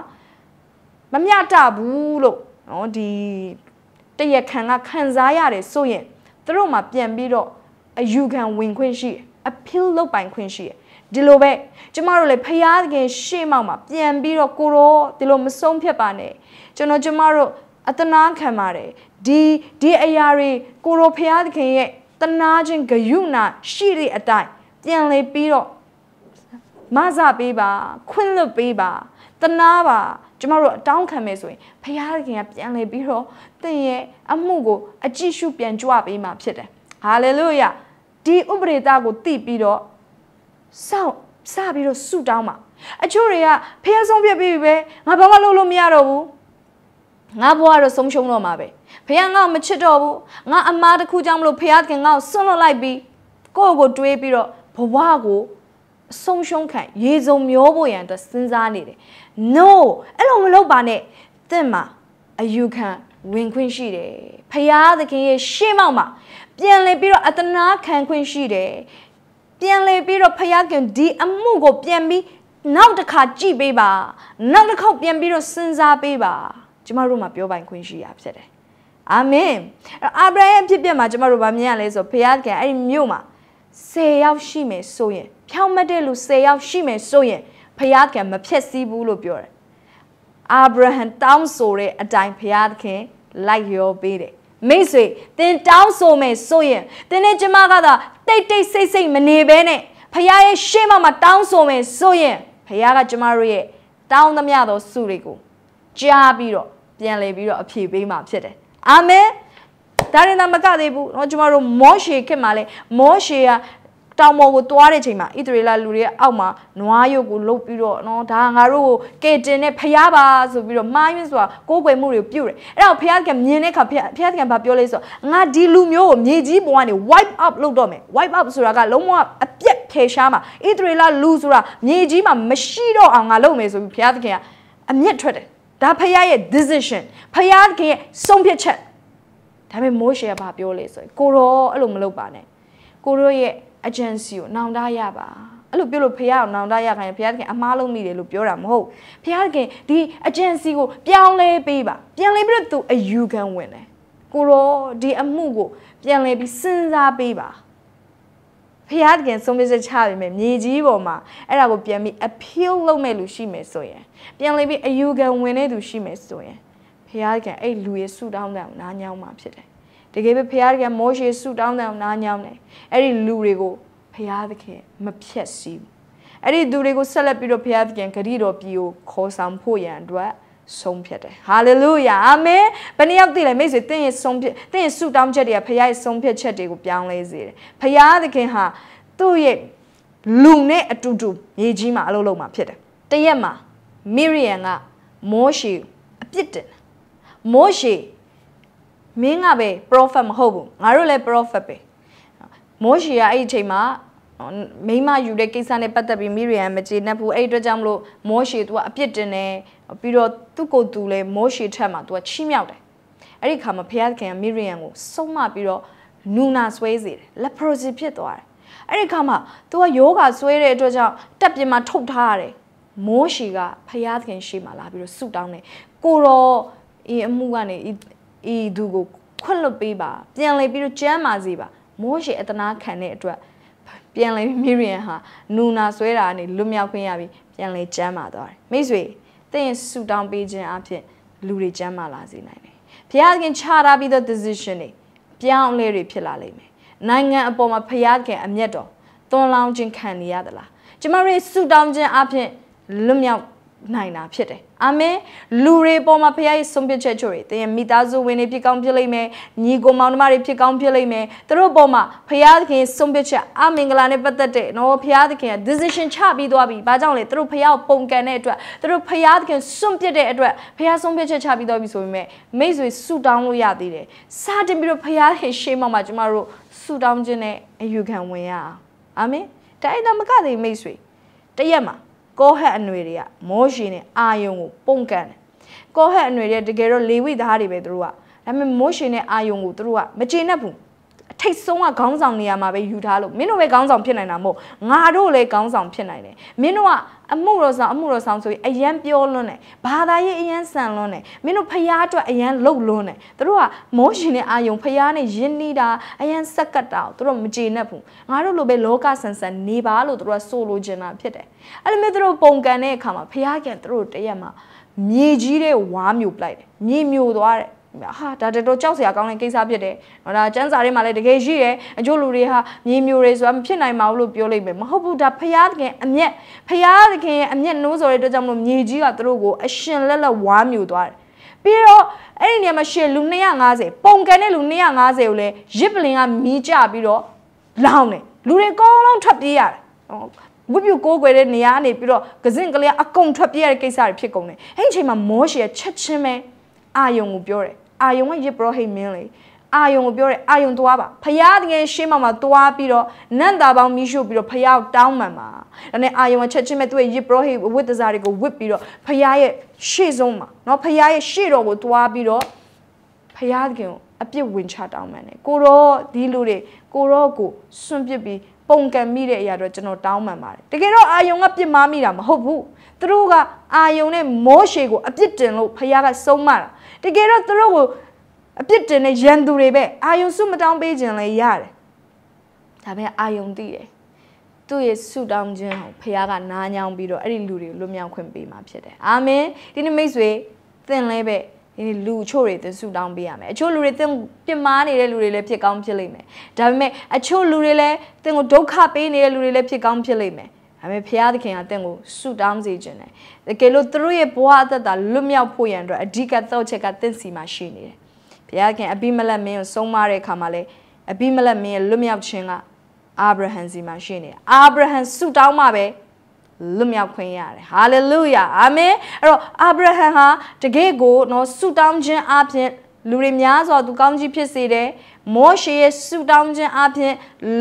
မမျှတဘူးလို့နော်ဒီတရခံကခံစားရတယ်ဆိုရင်သူတို့မှပြန်ပြီးတော့အယူခံဝင်ခွင့်ရှိ appeal လုပ်ပိုင်ခွင့်ရှိဒီလိုပဲကျမတို့လည်းဖျားသခင် ရှေ့မှောက်မှာပြန်ပြီးတော့ကိုရောဒီလိုမဆုံးဖြတ်ပါနဲ့ကျွန်တော်ကျမတို့အတနာခံပါတယ်ဒီဒီအရာတွေကိုရောဖျားသခင်ရဲ့တနာခြင်းဂယုဏရှိတဲ့အတိုင်းပြန်လေပြီးတော့မဆပေးပါ ခွင့်လွတ်ပေးပါတနာပါကျမတို့အတောင်းခံမယ်ဆိုရင်ဖခင်ကပြန်လဲပြီးတော့သင်ရဲ့အမှုကိုအကြည့်ရှုပြန်ကြွပေးမှာဖြစ်တယ်။ဟာလေလုယာဒီဥပဒေသကိုသိပြီးတော့စောင့်စပြီးတော့ဆုတောင်းပါအချို့တွေကဖះဆုံးပြက်ပြီးပဲငါဘာမှလုပ်လို့မရတော့ဘူးငါဘဝတော့ဆုံးရှုံးတော့မှာပဲဖះငါ့ကိုမချစ်တော့ဘူးငါအမားတစ်ခုကြောင့်မလို့ဖះခင်ငါ့ကိုဆွန့်လွတ်လိုက်ပြီးကိုယ့်ကိုတွေးပြီးတော့ဘဝကိုအဆုံးရှုံးခံရေစုံမျောဖို့ရန်အတွက်စဉ်းစားနေတယ် no အဲ့လိုမလုပ်ပါနဲ့တင့်မှာအယူခံဝင်ခွင့်ရှိတယ်ဖရာသခင်ရဲ့ရှေ့မောက်မှာပြန်လည်ပြီးတော့အတနာခံခွင့်ရှိတယ်ပြန်လည်ပြီးတော့ဖရာခင်ဒီအမှုကိုပြန်ပြီးနောက်တစ်ခါကြည့်ပေးပါနောက်တစ်ခေါက်ပြန်ပြီးတော့စဉ်းစားပေးပါ ကျမတို့မှာပြောပိုင်ခွင့်ရှိရဖြစ်တယ်အာမင်အာဗြဟံရဲ့ဖြစ်ပျက်မှာကျမတို့ဗာမြင်ရလဲဆိုဖခင်အဲ့ဒီမြို့မှာ10ယောက်ရှိမယ်ဆိုရင် ဖြောင်းမတ်တဲ့လူ10ယောက်ရှိမယ်ဆိုရင်ဖယားခင်မဖြစ်စည်းဘူးလို့ပြောတယ်အာဗြဟံတောင်းဆိုတဲ့အတိုင်းဖယားခင်လိုက်ရောပေးတယ်မိတ်ဆွေတင်တောင်းဆိုမယ်ဆိုရင်တင်းနဲ့ကျမကသာတိတ်တိတ်ဆိတ်ဆိတ်မနေဘဲနဲ့ဖခင်ရဲ့ရှေ့မှာမတောင်းဆိုမယ်ဆိုရင်ဖခင်ကကျမတို့ရဲ့တောင်းသမျှသောစုတွေကိုကြားပြီးတော့ပြန်လည်ပြီးတော့အဖြေပေးမှာဖြစ်တယ်အာမင်ဒါရင်သာမကသေးဘူးเนาะကျမတို့မောရှေခင်မှာလဲမောရှေကတောင်ပေါ်ကိုသွားတဲ့ချိန်မှာဣသရေလလူတွေရဲ့အောက်မှာနွားရုပ်ကိုလှုပ်ပြီးတော့နော်ဒါငါတို့ကိုကဲတင်တဲ့ဖျားပါဆိုပြီးတော့မှားယွင်းစွာကိုးကွယ်မှုတွေပြုတ်တယ်အဲ့တော့ဖျားကမြင်တဲ့အခါဖျားကဘာပြောလဲဆိုတော့ငါဒီလူမျိုးကိုမြေကြီးပေါ်ကနေ wipe up လုပ်တော့မယ် wipe up ဆိုတာကလုံးဝအပြက်ဖယ်ရှားမှာဣသရေလလူဆိုတာမြေကြီးမှာမရှိတော့အောင်ငါလုပ်မယ်ဆိုပြီးဖျားသခင်ကအမျက်ထွက်တယ်ဒါဖခင်ရဲ့ decision ဖခင်ရဲ့ဆုံးဖြတ်ချက်ဒါပေမဲ့မိုးရှေကဘာပြောလဲဆိုရင်ကိုရောအဲ့လိုမလုပ်ပါနဲ့ကိုရောရဲ့ agency ကိုနောင်တရပါအဲ့လိုပြုတ်လို့ဖះအောင်နောင်တရခိုင်းဖះတခင်အမားလုံးမိတယ်လို့ပြောတာမဟုတ်ဖះတခင်ဒီ agency ကို ပြောင်းလဲပေးပါပြန်လဲပြီးတော့သူအယူခံဝင်တယ်ကိုရောဒီအမှုကို ပြန်လဲပြီးစဉ်းစားပေးပါဖះတခင်ဆုံးဖြတ်ချက်ချပေးမယ်မြေကြီးပေါ်မှာအဲ့ဒါကိုပြန်ပြီး appeal လုပ်မဲ့လူရှိမယ်ဆိုရင်ပြန်လဲပြီးအယူခံဝင်တဲ့သူရှိမယ်ဆိုရင်ဖះတခင်အဲ့လူရဲ့ဆူတောင်းတဲ့ကိုနားညောင်းမှာဖြစ်တယ်တကယ်ပဲဖရာတကယ်မောရှေဆူတောင်းတယ်အောင်နားညောင်းတယ်အဲ့ဒီလူတွေကိုဖရာသခင် မဖြတ်စီးဘူးအဲ့ဒီသူတွေကိုဆက်လက်ပြီးတော့ဖရာသခင်ဂရိတော်ပြည်ကိုခေါ်ဆောင်ဖို့ရန် အတွက်ဆုံးဖြတ်တယ်ဟာလေလုယာအာမင်ဘယ်နှစ်ယောက်သိလဲမိတ်ဆွေတင့်ရဲ့ဆုံးဖြတ်တင့်ရဲ့ဆုတောင်းချက်တွေကဖရာရဲ့ဆုံးဖြတ်ချက်တွေကိုပြောင်းလဲစေတယ်ဖရာသခင်ဟာသူ့ရဲ့လူနဲ့အတူတူမြေကြီးမှာအလုပ်လုပ်မှာဖြစ်တယ်တရက်မှာမီရီယံကမောရှေအပြစ်တင်မောရှေမင်းကပဲ prophet မဟုတ်ဘူးငါတို့လည်း prophet ပဲမောရှိကအဲ့ဒီအချိန်မှာမိမယူတဲ့ကိစ္စနဲ့ပတ်သက်ပြီးမိရိယံမကျေနပ်ဘူးအဲ့ဒီအတွက်ကြောင့်မလို့မောရှိက तू ကအပြစ်တင်တယ်ပြီးတော့သူ့ကိုယ်သူလည်းမောရှိထက်မှာ तू ကချီးမြှောက်တယ်အဲ့ဒီခါမှာဘုရားသခင်ကမိရိယံကိုဆုံးမပြီးတော့နူနာဆွဲစေတယ် leprosy ဖြစ်သွားတယ်အဲ့ဒီခါမှာ तू ကယောဂဆွဲတဲ့အတွက်ကြောင့်တက်ပြင်းမှာထုတ်ထားရတယ်မိုးရှီကဖရာသခင်ရှေ့မှာလာပြီးတော့ဆုတောင်းတယ်ကိုတော့အင်းအမှုကနေဤသူကိုခွင့်လွတ်ပေးပါပြန်လဲပြီးတော့ကြမ်းပါစေပါမိုးရှေအတနာခံတဲ့အတွက်ပြန်လဲမီရီယန်ဟာနူနာဆွဲတာကနေလွတ်မြောက်ခွင့်ရပြီးပြန်လဲကြမ်းပါသွားတယ်မိတ်ဆွေတင့်ဆူတောင်းပေးခြင်းအဖြစ်လူတွေကြမ်းပါလာစေနိုင်တယ်ဘုရားခင်ခြားထားပြီးသော decision တွေပြောင်းလဲတွေဖြစ်လာလိမ့်မယ်နိုင်ငံအပေါ်မှာဘုရားခင်အမျက်တော်သွန်လောင်းခြင်းခံနေရသလားကျမတို့ဆူတောင်းခြင်းအဖြစ်လွတ်မြောက်နိုင်တာဖြစ်တယ်အာမင်လူတွေပေါ်မှာဖခင်ရဲ့ဆုံးဖြတ်ချက်ချို့တွေသင်မိသားစုဝင်တွေဖြစ်ကောင်းဖြစ်လိမ့်မယ်ညီကိုမောင်နှမတွေဖြစ်ကောင်းဖြစ်လိမ့်မယ်သူတို့ပေါ်မှာဖခင်သခင်ဆုံးဖြတ်ချက်အမင်္ဂလာနဲ့ပတ်သက်တဲ့နော်ဖခင်သခင်က decision ချပြီးသွားပြီဘာကြောင့်လဲသူတို့ဖခင်ကိုပုံကန်တဲ့အတွက်သူတို့ဖခင်သခင်စွန့်ပစ်တဲ့အတွက်ဖခင်ဆုံးဖြတ်ချက်ချပြီးသွားပြီဆိုပေမဲ့မိတ်ဆွေဆူတောင်းလို့ရသေးတယ်စတင်ပြီးတော့ဖခင်ရဲ့ရှေးမှောက်မှာကျမတို့ဆူတောင်းခြင်းနဲ့အယူခံဝင်ရအောင်အာမင်တိုင်းတမကတဲ့မိတ်ဆွေတရက်မှာကောဟက်အနွေတွေကမောရှေနဲ့အာယုံကိုပုန်ကန်တယ်ကောဟက်အနွေတွေတကယ်တော့လေဝိသားတွေပဲသူတို့ကဒါပေမဲ့မောရှေနဲ့အာယုံကိုသူတို့ကမကျေနပ်ဘူးထိတ်ဆုံးကခေါင်းဆောင်နေရာမှာပဲယူထားလို့မင်းတို့ပဲခေါင်းဆောင်ဖြစ်နိုင်တာမဟုတ်ငါတို့လည်းခေါင်းဆောင်ဖြစ်နိုင်တယ်မင်းတို့ကအမှုတော်ဆောင်အမှုတော်ဆောင်ဆိုပြီးအရန်ပြောလွန်းတယ်ဘာသာရေးအရန်ဆန်လွန်းတယ်မင်းတို့ဖျားအတွက်အရန်လှုပ်လွန်းတယ်သူတို့ကမောရှင်နဲ့အာယုံဖျားနဲ့ယဉ်နေတာအရန်ဆက်ကတ်တာကိုသူတို့မကျေနပ်ဘူးငါတို့လိုပဲလောကဆန်ဆန်နေပါလို့သူတို့ကဆိုလိုချင်တာဖြစ်တယ်အဲ့လိုမျိုးသူတို့ပုံကန်တဲ့အခါမှာဖျားကန်သူတို့တရက်မှာမြေကြီးတဲ့ဝါမျိုးပလိုက်တယ်မြေမျိုးသွားတယ်ဟာဒါတော်ကြောက်စရာကောင်းတဲ့ကိစ္စဖြစ်တယ်။ဟောဒါစံစာတွေမှာလည်းတကယ်ရှိတယ်။အကျိုးလူတွေဟာမြေမျိုးတွေဆိုတာမဖြစ်နိုင်ပါဘူးလို့ပြောလိုက်မယ်။မဟုတ်ဘူးဒါဖရာသခင်အမျက်ဖရာသခင်ရဲ့အမျက်နိုးစော်တဲ့အတွက်ကြောင့်မလို့မြေကြီးကသူတို့ကိုအရှင်လက်လက်ဝါမျိုးသွားတယ်။ပြီးတော့အဲ့ဒီနေရာမှာရှင်လူ250ပုံကန်တဲ့လူ250ကိုလည်းရစ်ပလင်ကမီးကျပြီးတော့လောင်းတယ်။လူတွေအကုန်လုံးထွက်ပြေးရတယ်။ဝိပုကိုးကွယ်တဲ့နေရာနေပြီးတော့ကစင်ကလေးအကုန်ထွက်ပြေးရတဲ့ကိစ္စတွေဖြစ်ကုန်တယ်။အဲ့ဒီအချိန်မှာမောရှေချက်ချင်းပဲအာယုံကိုပြောတယ်အာယုံကရစ်ပရောဟိတ်မင်းလေအာယုံကိုပြောတယ်အာယုံသွားပါဖရာတကယ်ရှင်းမှမှာသွားပြီးတော့နန့်တာပေါင်းမိရှုပြီးတော့ဖရာတောင်းပန်ပါဒါနဲ့အာယုံကချက်ချင်းမဲ့သူ့ရဲ့ရစ်ပရောဟိတ်ဝိတ္တစာတွေကိုဝစ်ပြီးတော့ဖရာရဲ့ရှေ့ဆုံးမှာเนาะဖရာရဲ့ရှေ့တော်ကိုသွားပြီးတော့ဖရာတကယ်ကိုအပြစ်ဝင်ချတောင်းပန်တယ်ကိုတော့ဒီလူတွေကိုတော့ကိုစွန့်ပစ်ပြီးပုံကံမိတဲ့အရာတော့ကျွန်တော်တောင်းပန်ပါတယ်တကယ်တော့အာယုံကပြစ်မှားမိတာမဟုတ်ဘူးသူတို့ကအာယုံနဲ့မိုးရှေကိုအပြစ်တင်လို့ဖခင်ကဆုံးမတာတကယ်တော့သူတို့ကိုအပြစ်တင်တဲ့ရန်သူတွေပဲအာယုံဆုမတောင်းပေးခြင်းလည်းရတယ်ဒါပေမဲ့အာယုံသိတယ်သူ့ရဲ့ဆုတောင်းခြင်းကိုဖခင်ကနားညောင်းပြီးတော့အဲ့ဒီလူတွေကိုလွတ်မြောက်ခွင့်ပေးမှာဖြစ်တယ်အာမင်ဒီနေ့မိတ်ဆွေသင်လည်းပဲလူချို့တွေသင်ဆူတောင်းပေးရမယ်အချို့လူတွေသင်ပြမားနေတဲ့လူတွေလည်းဖြစ်ကောင်းဖြစ်လိမ့်မယ်ဒါပေမဲ့အချို့လူတွေလည်းသင်ကိုဒုက္ခပေးနေတဲ့လူတွေလည်းဖြစ်ကောင်းဖြစ်လိမ့်မယ်ဒါပေမဲ့ဘုရားသခင်ကတင့်ကိုဆုတောင်းစေခြင်းနဲ့တကယ်လို့သူတို့ရဲ့ဘဝအသက်တာလွတ်မြောက်ဖို့ရန်အတွက်အဓိကသောချက်ကတင့်စီမှာရှိနေတယ်။ဘုရားသခင်အဘိမလက်မင်းကိုဆုံးမတဲ့အခါမှာလဲအဘိမလက်မင်းရဲ့လွတ်မြောက်ခြင်းကအာဗြဟံစီမှာရှိနေတယ်။အာဗြဟံဆုတောင်းမှပဲလွတ်မြောက်ခွင့်ရတယ်ဟာလေလုယာအာမင်အဲ့တော့အာဗြဟံဟာတကယ့်ကိုနော်ဆုတောင်းခြင်းအပြင် လူတွေများစွာသူကောင်းကြီးဖြစ်စေတယ်မောရှေရဲ့ဆူတောင်းခြင်းအပြင်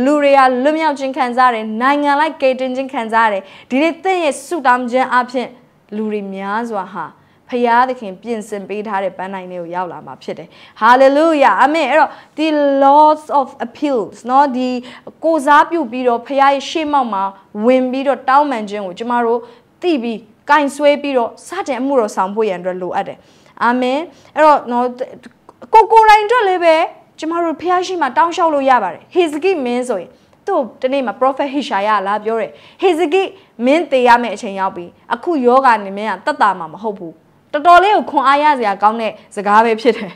လူတွေဟာလွတ်မြောက်ခြင်းခံစားရတယ်နိုင်ငံလိုက်ကယ်တင်ခြင်းခံစားရတယ်ဒီနေ့သင်ရဲ့ဆူတောင်းခြင်းအပြင်လူတွေများစွာဟာဖရာသခင်ပြင်ဆင်ပေးထားတဲ့ပန်းနိုင်လေးကိုရောက်လာမှာဖြစ်တယ် hallelujah amen အဲ့တော့ the laws of appeals เนาะဒီကိုစားပြုပြီးတော့ဖရာရဲ့ရှေ့မှောက်မှာဝင်ပြီးတော့တောင်းပန်ခြင်းကိုကျမတို့သိပြီးကင်ဆွဲပြီးတော့စတဲ့အမှုတော်ဆောင်ဖို့ရန်အတွက်လိုအပ်တယ်အာမင်အဲ့တော့เนาะကိုကိုတိုင်းအတွက်လည်းပဲကျမတို့ဖះရှိမှတောင်းလျှောက်လို့ရပါတယ်ဟေဇကိမင်းဆိုရင်သူ့ဒီနေ့မှာ prophet ဟိရှာယလာပြောတယ်ဟေဇကိမင်းတေရမယ့်အချိန်ရောက်ပြီအခုယောဂာနေမင်းကတတ်တာမှာမဟုတ်ဘူးတော်တော်လေးကိုခွန်အားရစရာကောင်းတဲ့စကားပဲဖြစ်တယ်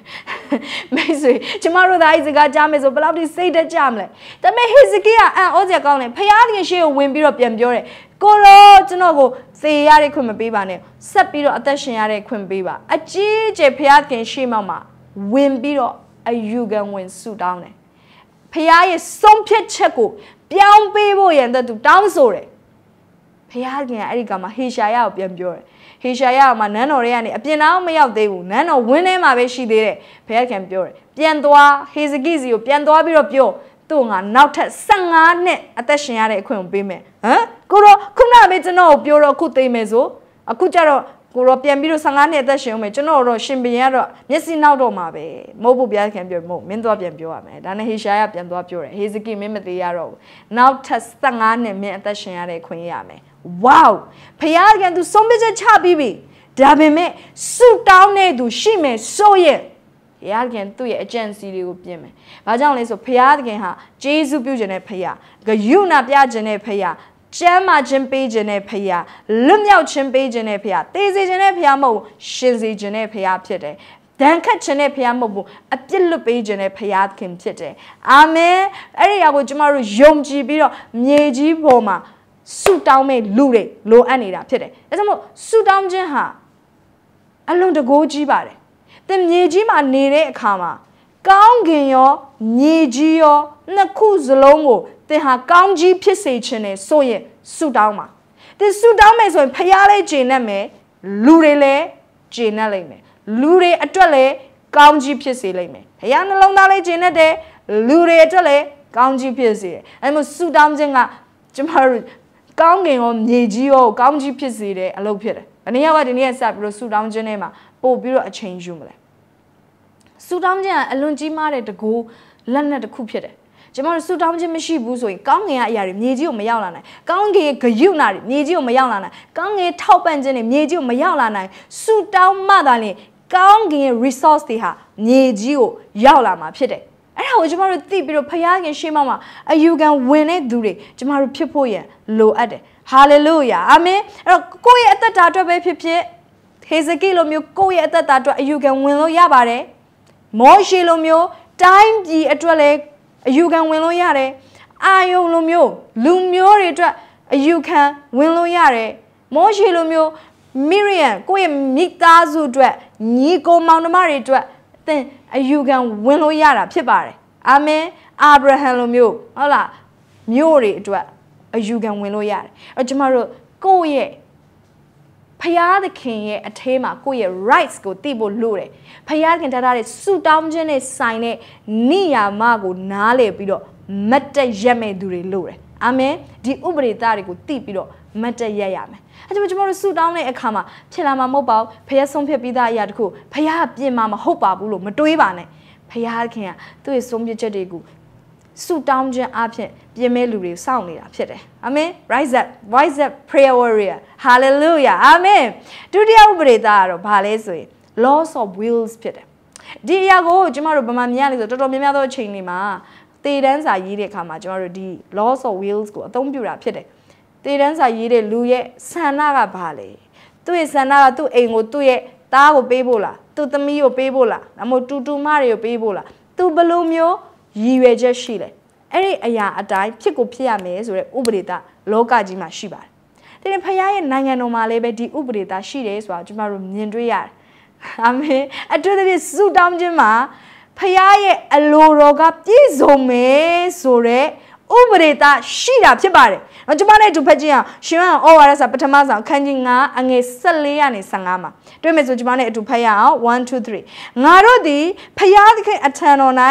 မိတ်ဆွေကျမတို့သားကြီးစကားကြားမယ်ဆိုဘယ်လောက်ထိစိတ်တက်ကြမလဲဒါပေမဲ့ဟိဇကိယအံ့ဩစရာကောင်းတယ်ဖယားသခင်ရှေ့ကိုဝင်ပြီးတော့ပြန်ပြောတယ်ကိုရောကျွန်တော်ကိုစေရတဲ့ခွင့်မပေးပါနဲ့ဆက်ပြီးတော့အသက်ရှင်ရတဲ့ခွင့်ပေးပါအကြီးအကျယ်ဖယားသခင်ရှေ့မှောက်မှာဝင်ပြီးတော့အယူခံဝင်ဆူတောင်းတယ်ဖယားရဲ့ဆုံးဖြတ်ချက်ကိုပြောင်းပေးဖို့ရန်တဲ့သူတောင်းဆိုတယ်ဖယားကအဲ့ဒီကမှာဟေရှာယကိုပြန်ပြောတယ်ဟေရှာယမှာနန်းတော်တွေကနေအပြင်တော့မရောက်သေးဘူးနန်းတော်ဝင်းထဲမှာပဲရှိသေးတယ်ဘုရားခင်ပြောတယ်ပြန်သွားဟေဇကိစီကိုပြန်သွားပြီးတော့ပြောသူ့ငါနောက်ထပ်15နှစ်အသက်ရှင်ရတဲ့အခွင့်ကိုပေးမယ်ဟမ်ကိုတော့ခုနပဲကျွန်တော်ကိုပြောတော့ခုသိမယ်ဆိုအခုကျတော့ကိုတော့ပြန်ပြီးတော့15နှစ်အသက်ရှင်အောင်မယ်ကျွန်တော်တော့ရှင်ဘင်ကတော့မျက်စိနောက်တော့မှာပဲမဟုတ်ဘူးဘုရားခင်ပြောမဟုတ်မင်းသွားပြန်ပြောရမယ်ဒါနဲ့ဟေရှာယပြန်သွားပြောတယ်ဟေဇကိမင်းမသေးရတော့ဘူးနောက်ထပ်15နှစ်မင်းအသက်ရှင်ရတဲ့အခွင့်ရရမယ် wow ဖယားကသူဆုံးဖြတ်ချက်ချပြီးပြီဒါပေမဲ့ဆူတောင်းတဲ့သူရှိမယ်ဆိုရင်ဘုရားသခင်သူ့ရဲ့အကြံစီတွေကိုပြင်မယ်။ဘာကြောင့်လဲဆိုဘုရားသခင်ဟာဂျေဇုပြုခြင်းနဲ့ဘုရားဂယုဏပြခြင်းနဲ့ဘုရားကျမ်းမာခြင်းပေးခြင်းနဲ့ဖရာလွတ်မြောက်ခြင်းပေးခြင်းနဲ့ဖရာတည်စေခြင်းနဲ့ဖရာမဟုတ်ရှင်စေခြင်းနဲ့ဖရာဖြစ်တယ်။ဒဏ်ခတ်ခြင်းနဲ့ဖရာမဟုတ်ဘူးအပြစ်လွတ်ပေးခြင်းနဲ့ဖရာသခင်ဖြစ်တယ်။အာမင်။အဲ့ဒီအရာကိုကျမတို့ယုံကြည်ပြီးတော့မြေကြီးပေါ်မှာဆူတောင်းမဲ့လူတွေလိုအပ်နေတာ ဖြစ်တယ်ဒါကြောင့်မို့ဆူတောင်းခြင်းဟာအလွန်တကိုးကြီးပါတယ်သင်မြေကြီးမှာနေတဲ့အခါမှာကောင်းကင်ရောမြေကြီးရောနှစ်ခုစလုံးကိုသင်ဟာ ကောင်းကြီးဖြစ်စေခြင်းနဲ့ဆိုရင်ဆူတောင်းပါသင်ဆူတောင်းမယ်ဆိုရင်ဖျားလဲဂျင်နဲ့မယ်လူတွေလည်းဂျင်နဲ့လိမ့်မယ်လူတွေအတွက်လည်းကောင်းကြီးဖြစ်စေလိမ့်မယ်ဖျားနှလုံးသားလည်းဂျင်နဲ့တယ်လူတွေအတွက်လည်းကောင်းကြီးဖြစ်စေတယ်အဲမို့ဆူတောင်းခြင်းကကျမတို့ကောင်းကင်ရောမြေကြီးရောကောင်းကြီးဖြစ်စေတဲ့အလုပ်ဖြစ်တယ်။ဘယ်နည်းကဒီနေ့ကစပြီးတော့ဆူတောင်းခြင်းထဲမှာပို့ပြီးတော့အချိန်ယူမလဲ။ဆူတောင်းခြင်းကအလွန်ကြီးမားတဲ့တကူလက်နဲ့တစ်ခုဖြစ်တယ်။ကျွန်တော်တို့ဆူတောင်းခြင်းမရှိဘူးဆိုရင်ကောင်းကင်ကအရာတွေမြေကြီးကိုမရောက်လာနိုင်။ကောင်းကင်ဂယုနာတွေမြေကြီးကိုမရောက်လာနိုင်။ကောင်းကင်ထောက်ပံ့ခြင်းတွေမြေကြီးကိုမရောက်လာနိုင်။ဆူတောင်းမှသာလျှင်ကောင်းကင် resource တွေဟာမြေကြီးကိုရောက်လာမှာဖြစ်တယ်။အဲ့ဒါကိုကျမတို့သိပြီးတော့ဖခင်ရှေးမှမှာအယူခံဝင်တဲ့သူတွေကျမတို့ဖြစ်ဖို့ရန်လိုအပ်တယ်ဟာလေလုယာအာမင်အဲ့တော့ကိုယ့်ရဲ့အသက်တာအတွက်ပဲဖြစ်ဖြစ်ဟေဇကိလိုမျိုး ကိုယ့်ရဲ့အသက်တာအတွက်အယူခံဝင်လို့ရပါတယ်မောရှေလိုမျိုး တိုင်းပြည်အတွက်လည်းအယူခံဝင်လို့ရတယ်အာယုန်လိုမျိုးလူမျိုးတွေအတွက်အယူခံဝင်လို့ရတယ်မောရှေလိုမျိုးမီရီယံကိုယ့်ရဲ့မိသားစုအတွက်ညီကိုမောင်နှမတွေအတွက်အသင်အယူခံဝင်လို့ရတာဖြစ်ပါတယ်အာမင်အာဗြဟံလိုမျိုးဟုတ်လားမျိုးတွေအတွက်အယူခံဝင်လို့ရတယ်အဲကျမတို့ကိုယ့်ရဲ့ဖရာသခင်ရဲ့အထဲမှာကိုယ့်ရဲ့ rights ကိုသိဖို့လိုတယ်ဖရာသခင်ထားထားတဲ့ဆူတောင်းခြင်းနဲ့ဆိုင်တဲ့နိယာမကို နားလည်ပြီးတော့မတ်တက်ရက်မဲ့သူတွေလိုတယ်အာမင်ဒီဥပဒေသားတွေကိုသိပြီးတော့မတ်တက်ရက်ရမယ်အဲကြောင့်ကျွန်တော်တို့ဆူတောင်းတဲ့အခါမှာဖြစ်လာမှာမဟုတ်ပါဘူးဖရဲဆုံးဖြတ်ပြီးသားအရာတခုဖရဲပြင်မှာမဟုတ်ပါဘူးလို့မတွေးပါနဲ့ဖရဲခင်ကသူ့ရဲ့ဆုံးဖြတ်ချက်တွေကိုဆူတောင်းခြင်းအပြင်ပြင်မဲ့လူတွေကိုစောင့်နေတာဖြစ်တယ်အာမင် rise up rise up prayer warrior hallelujah အာမင်ဒုတိယဥပဒေသားကတော့ဘာလဲဆိုရင် loss of wills ဖြစ်တယ်ဒီအရာကိုကျမတို့ဗမာမြင်ရလေဆိုတော်တော်များများသောအချိန်တွေမှာတေတန်းစာရေးတဲ့အခါမှာကျမတို့ဒီ loss of wills ကိုအသုံးပြုတာဖြစ်တယ်။တေတန်းစာရေးတဲ့လူရဲ့ဆန္ဒကဘာလဲသူ့ရဲ့ဆန္ဒကသူ့အိမ်ကိုသူ့ရဲ့သားကိုပေးဖို့လားသူ့သမီးကိုပေးဖို့လားဒါမှမဟုတ်တူတူမတွေကိုပေးဖို့လားသူဘလို့မျိုးရည်ရွယ်ချက်ရှိလဲအဲ့ဒီအရာအတိုင်းဖြစ်ကိုဖြစ်ရမယ်ဆိုတဲ့ဥပဒေသလောကကြီးမှာရှိပါတယ်ဒီနေ့ဖခင်ရဲ့နိုင်ငံတော်မှာလည်းပဲဒီဥပဒေသရှိတယ်ဆိုတာကျွန်တော်တို့မြင်တွေ့ရတယ်အာမင်အတူတည်းဆုတောင်းခြင်းမှာဖခင်ရဲ့အလိုတော်ကပြည့်စုံမယ်ဆိုတဲ့ဥပဒေသားရှိတာဖြစ်ပါတယ်။နော်ကျမနဲ့အတူဖက်ချင်းကရှင်ဟန်ဩဝါဒစာပထမဆောင်အခန်းကြီး9အငယ်14ကနေ15မှာတွေ့မယ်ဆိုကျမနဲ့အတူဖက်ရအောင်1 2 3ငါတို့သည်ဖျားသခင်အထံတော်၌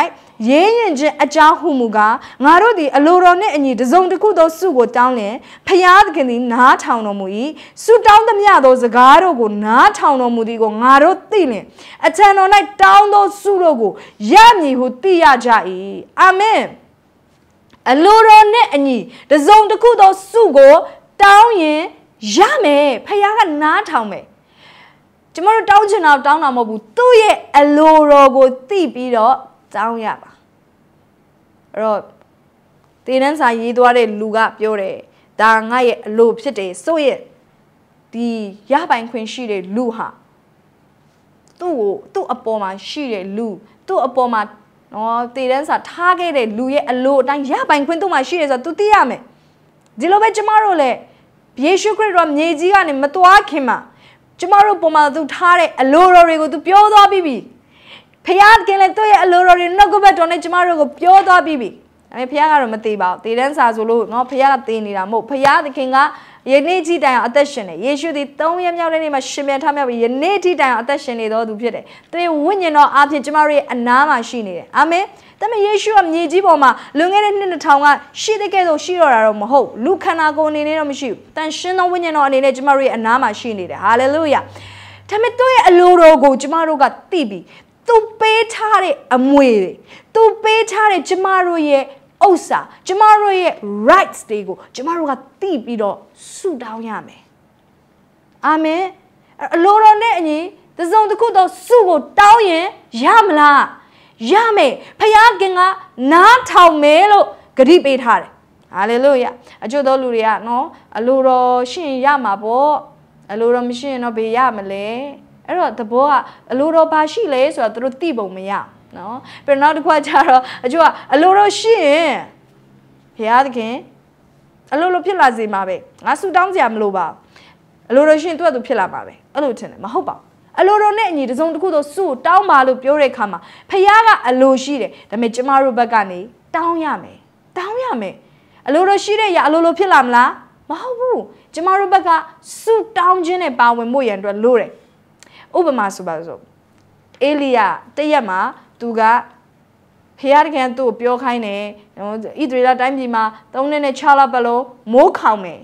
ရေးရင်ချင်းအကြောင်းဟုမူကားငါတို့သည်အလိုတော်နှင့်အညီတစုံတစ်ခုသောစုကိုတောင်းလင်ဖျားသခင်သည်နားထောင်တော်မူ၏စုတောင်းသမျှသောစကားတို့ကိုနားထောင်တော်မူသည်ကိုငါတို့သိလင်အထံတော်၌တောင်းသောစုတို့ကိုရမည်ဟုသိရကြ၏အာမင်။အလိုတော်နဲ့အညီတစုံတစ်ခုသော စုကို တောင်းရင်ရမယ်ဖခင်ကနားထောင်မယ်ကျမတို့တောင်းချင်တာတောင်းတာမဟုတ်ဘူးသူ့ရဲ့အလိုတော်ကိုသိပြီးတော့တောင်းရပါအဲ့တော့တေနန်းစာရေးသွားတဲ့လူက ပြောတယ်ဒါငါရဲ့အလိုဖြစ်တယ်ဆိုရဲ့ဒီရပိုင်ခွင့်ရှိတဲ့လူဟာသူ့ကိုသူ့အပေါ်မှာရှိတဲ့လူသူ့အပေါ်မှာနော်တည်တန်းစာထားခဲ့တဲ့လူရဲ့အလိုအတိုင်းရပိုင်ခွင့်သူ့မှာရှိတယ်ဆိုတော့ तू သိရမယ်ဒီလိုပဲကျမတို့လည်းယေရှုခရစ်တော်မြေကြီးကနေမသွားခင်မှာကျမတို့ပုံမှန်သူထားတဲ့အလိုတော်တွေကို तू ပြောသွားပြီးပြီဖခင်လည်းသူ့ရဲ့အလိုတော်တွေနှုတ်ကပတ်တော်နဲ့ကျမတို့ကိုပြောသွားပြီးပြီအဲဖခင်ကတော့မသေးပါဘူးတည်တန်းစာဆိုလို့နော်ဖခင်ကတည်နေတာမဟုတ်ဖခင်သခင်ကယနေ့ထိတိုင်အောင်အသက်ရှင်နေယေရှုသည်၃ရက်မြောက်တဲ့နေ့မှာရှင်ပြန်ထမြောက်ပြီးယနေ့ထိတိုင်အောင်အသက်ရှင်နေတော်သူဖြစ်တယ်။သူရဲ့ဝိညာဉ်တော်အားဖြင့်ကျမတို့ရဲ့အနာမှာရှိနေတယ်။အာမင်။ဒါပေမဲ့ယေရှုကမြေကြီးပေါ်မှာလွန်ခဲ့တဲ့နှစ်2000ကရှိတဲ့ကဲ့သို့ရှိတော့တာတော့မဟုတ်လူခန္ဓာကိုယ်အနေနဲ့တော့မရှိဘူး။တန်ရှင်းသောဝိညာဉ်တော်အနေနဲ့ကျမတို့ရဲ့အနာမှာရှိနေတယ်။ဟာလေလုယာ။ဒါပေမဲ့သူ့ရဲ့အလိုတော်ကိုကျမတို့ကသိပြီးသူပေးထားတဲ့အမွေတွေသူပေးထားတဲ့ကျမတို့ရဲ့ဥစ္စာကျမတို့ရဲ့ rights တွေကိုကျမတို့ကသိပြီးတော့ဆုတောင်းရမယ်အာမင်အလိုတော်နဲ့အညီတစုံတစ်ခုသောဆုကိုတောင်းရင်ရမလားရမယ်ဖခင်ကနားထောင်မယ်လို့ဂရုပေးထားတယ်ဟာလေလုယအကျို့သောလူတွေကနော်အလိုတော်ရှင်ရမှာပေါ့အလိုတော်မရှိရင်တော့ဘေးရမလဲအဲ့တော့သဘောကအလိုတော်ဘာရှိလဲဆိုတော့သူတို့သိပုံမရဘူးနော်ပြီးတော့နောက်တစ်ခါကျတော့အကျိုးကအလိုတော့ရှိရင်ဘုရားသခင်အလိုလိုဖြစ်လာစေမှာပဲငါဆူတောင်းစရာမလိုပါအလိုတော့ရှိရင်သူ့အတူဖြစ်လာမှာပဲအဲ့လိုထင်တယ်မဟုတ်ပါဘူးအလိုတော်နဲ့အညီတစုံတစ်ခုသောစုတောင်းပါလို့ပြောတဲ့အခါမှာဖခင်ကအလိုရှိတယ်ဒါပေမဲ့ကျမတို့ဘက်ကနေတောင်းရမယ်တောင်းရမယ်အလိုတော်ရှိတဲ့အရာအလိုလိုဖြစ်လာမလားမဟုတ်ဘူးကျမတို့ဘက်ကစုတောင်းခြင်းနဲ့ပါဝင်မှုရန်အတွက်လိုတယ်ဥပမာဆိုပါစို့အေလိယတရက်မှာသူကဖျားတကန်သူ့ကိုပြောခိုင်းတယ်ဣသရေလတိုင်းပြည်မှာ၃နှစ်နဲ့6လပတ်လုံးမိုးခေါင်မယ်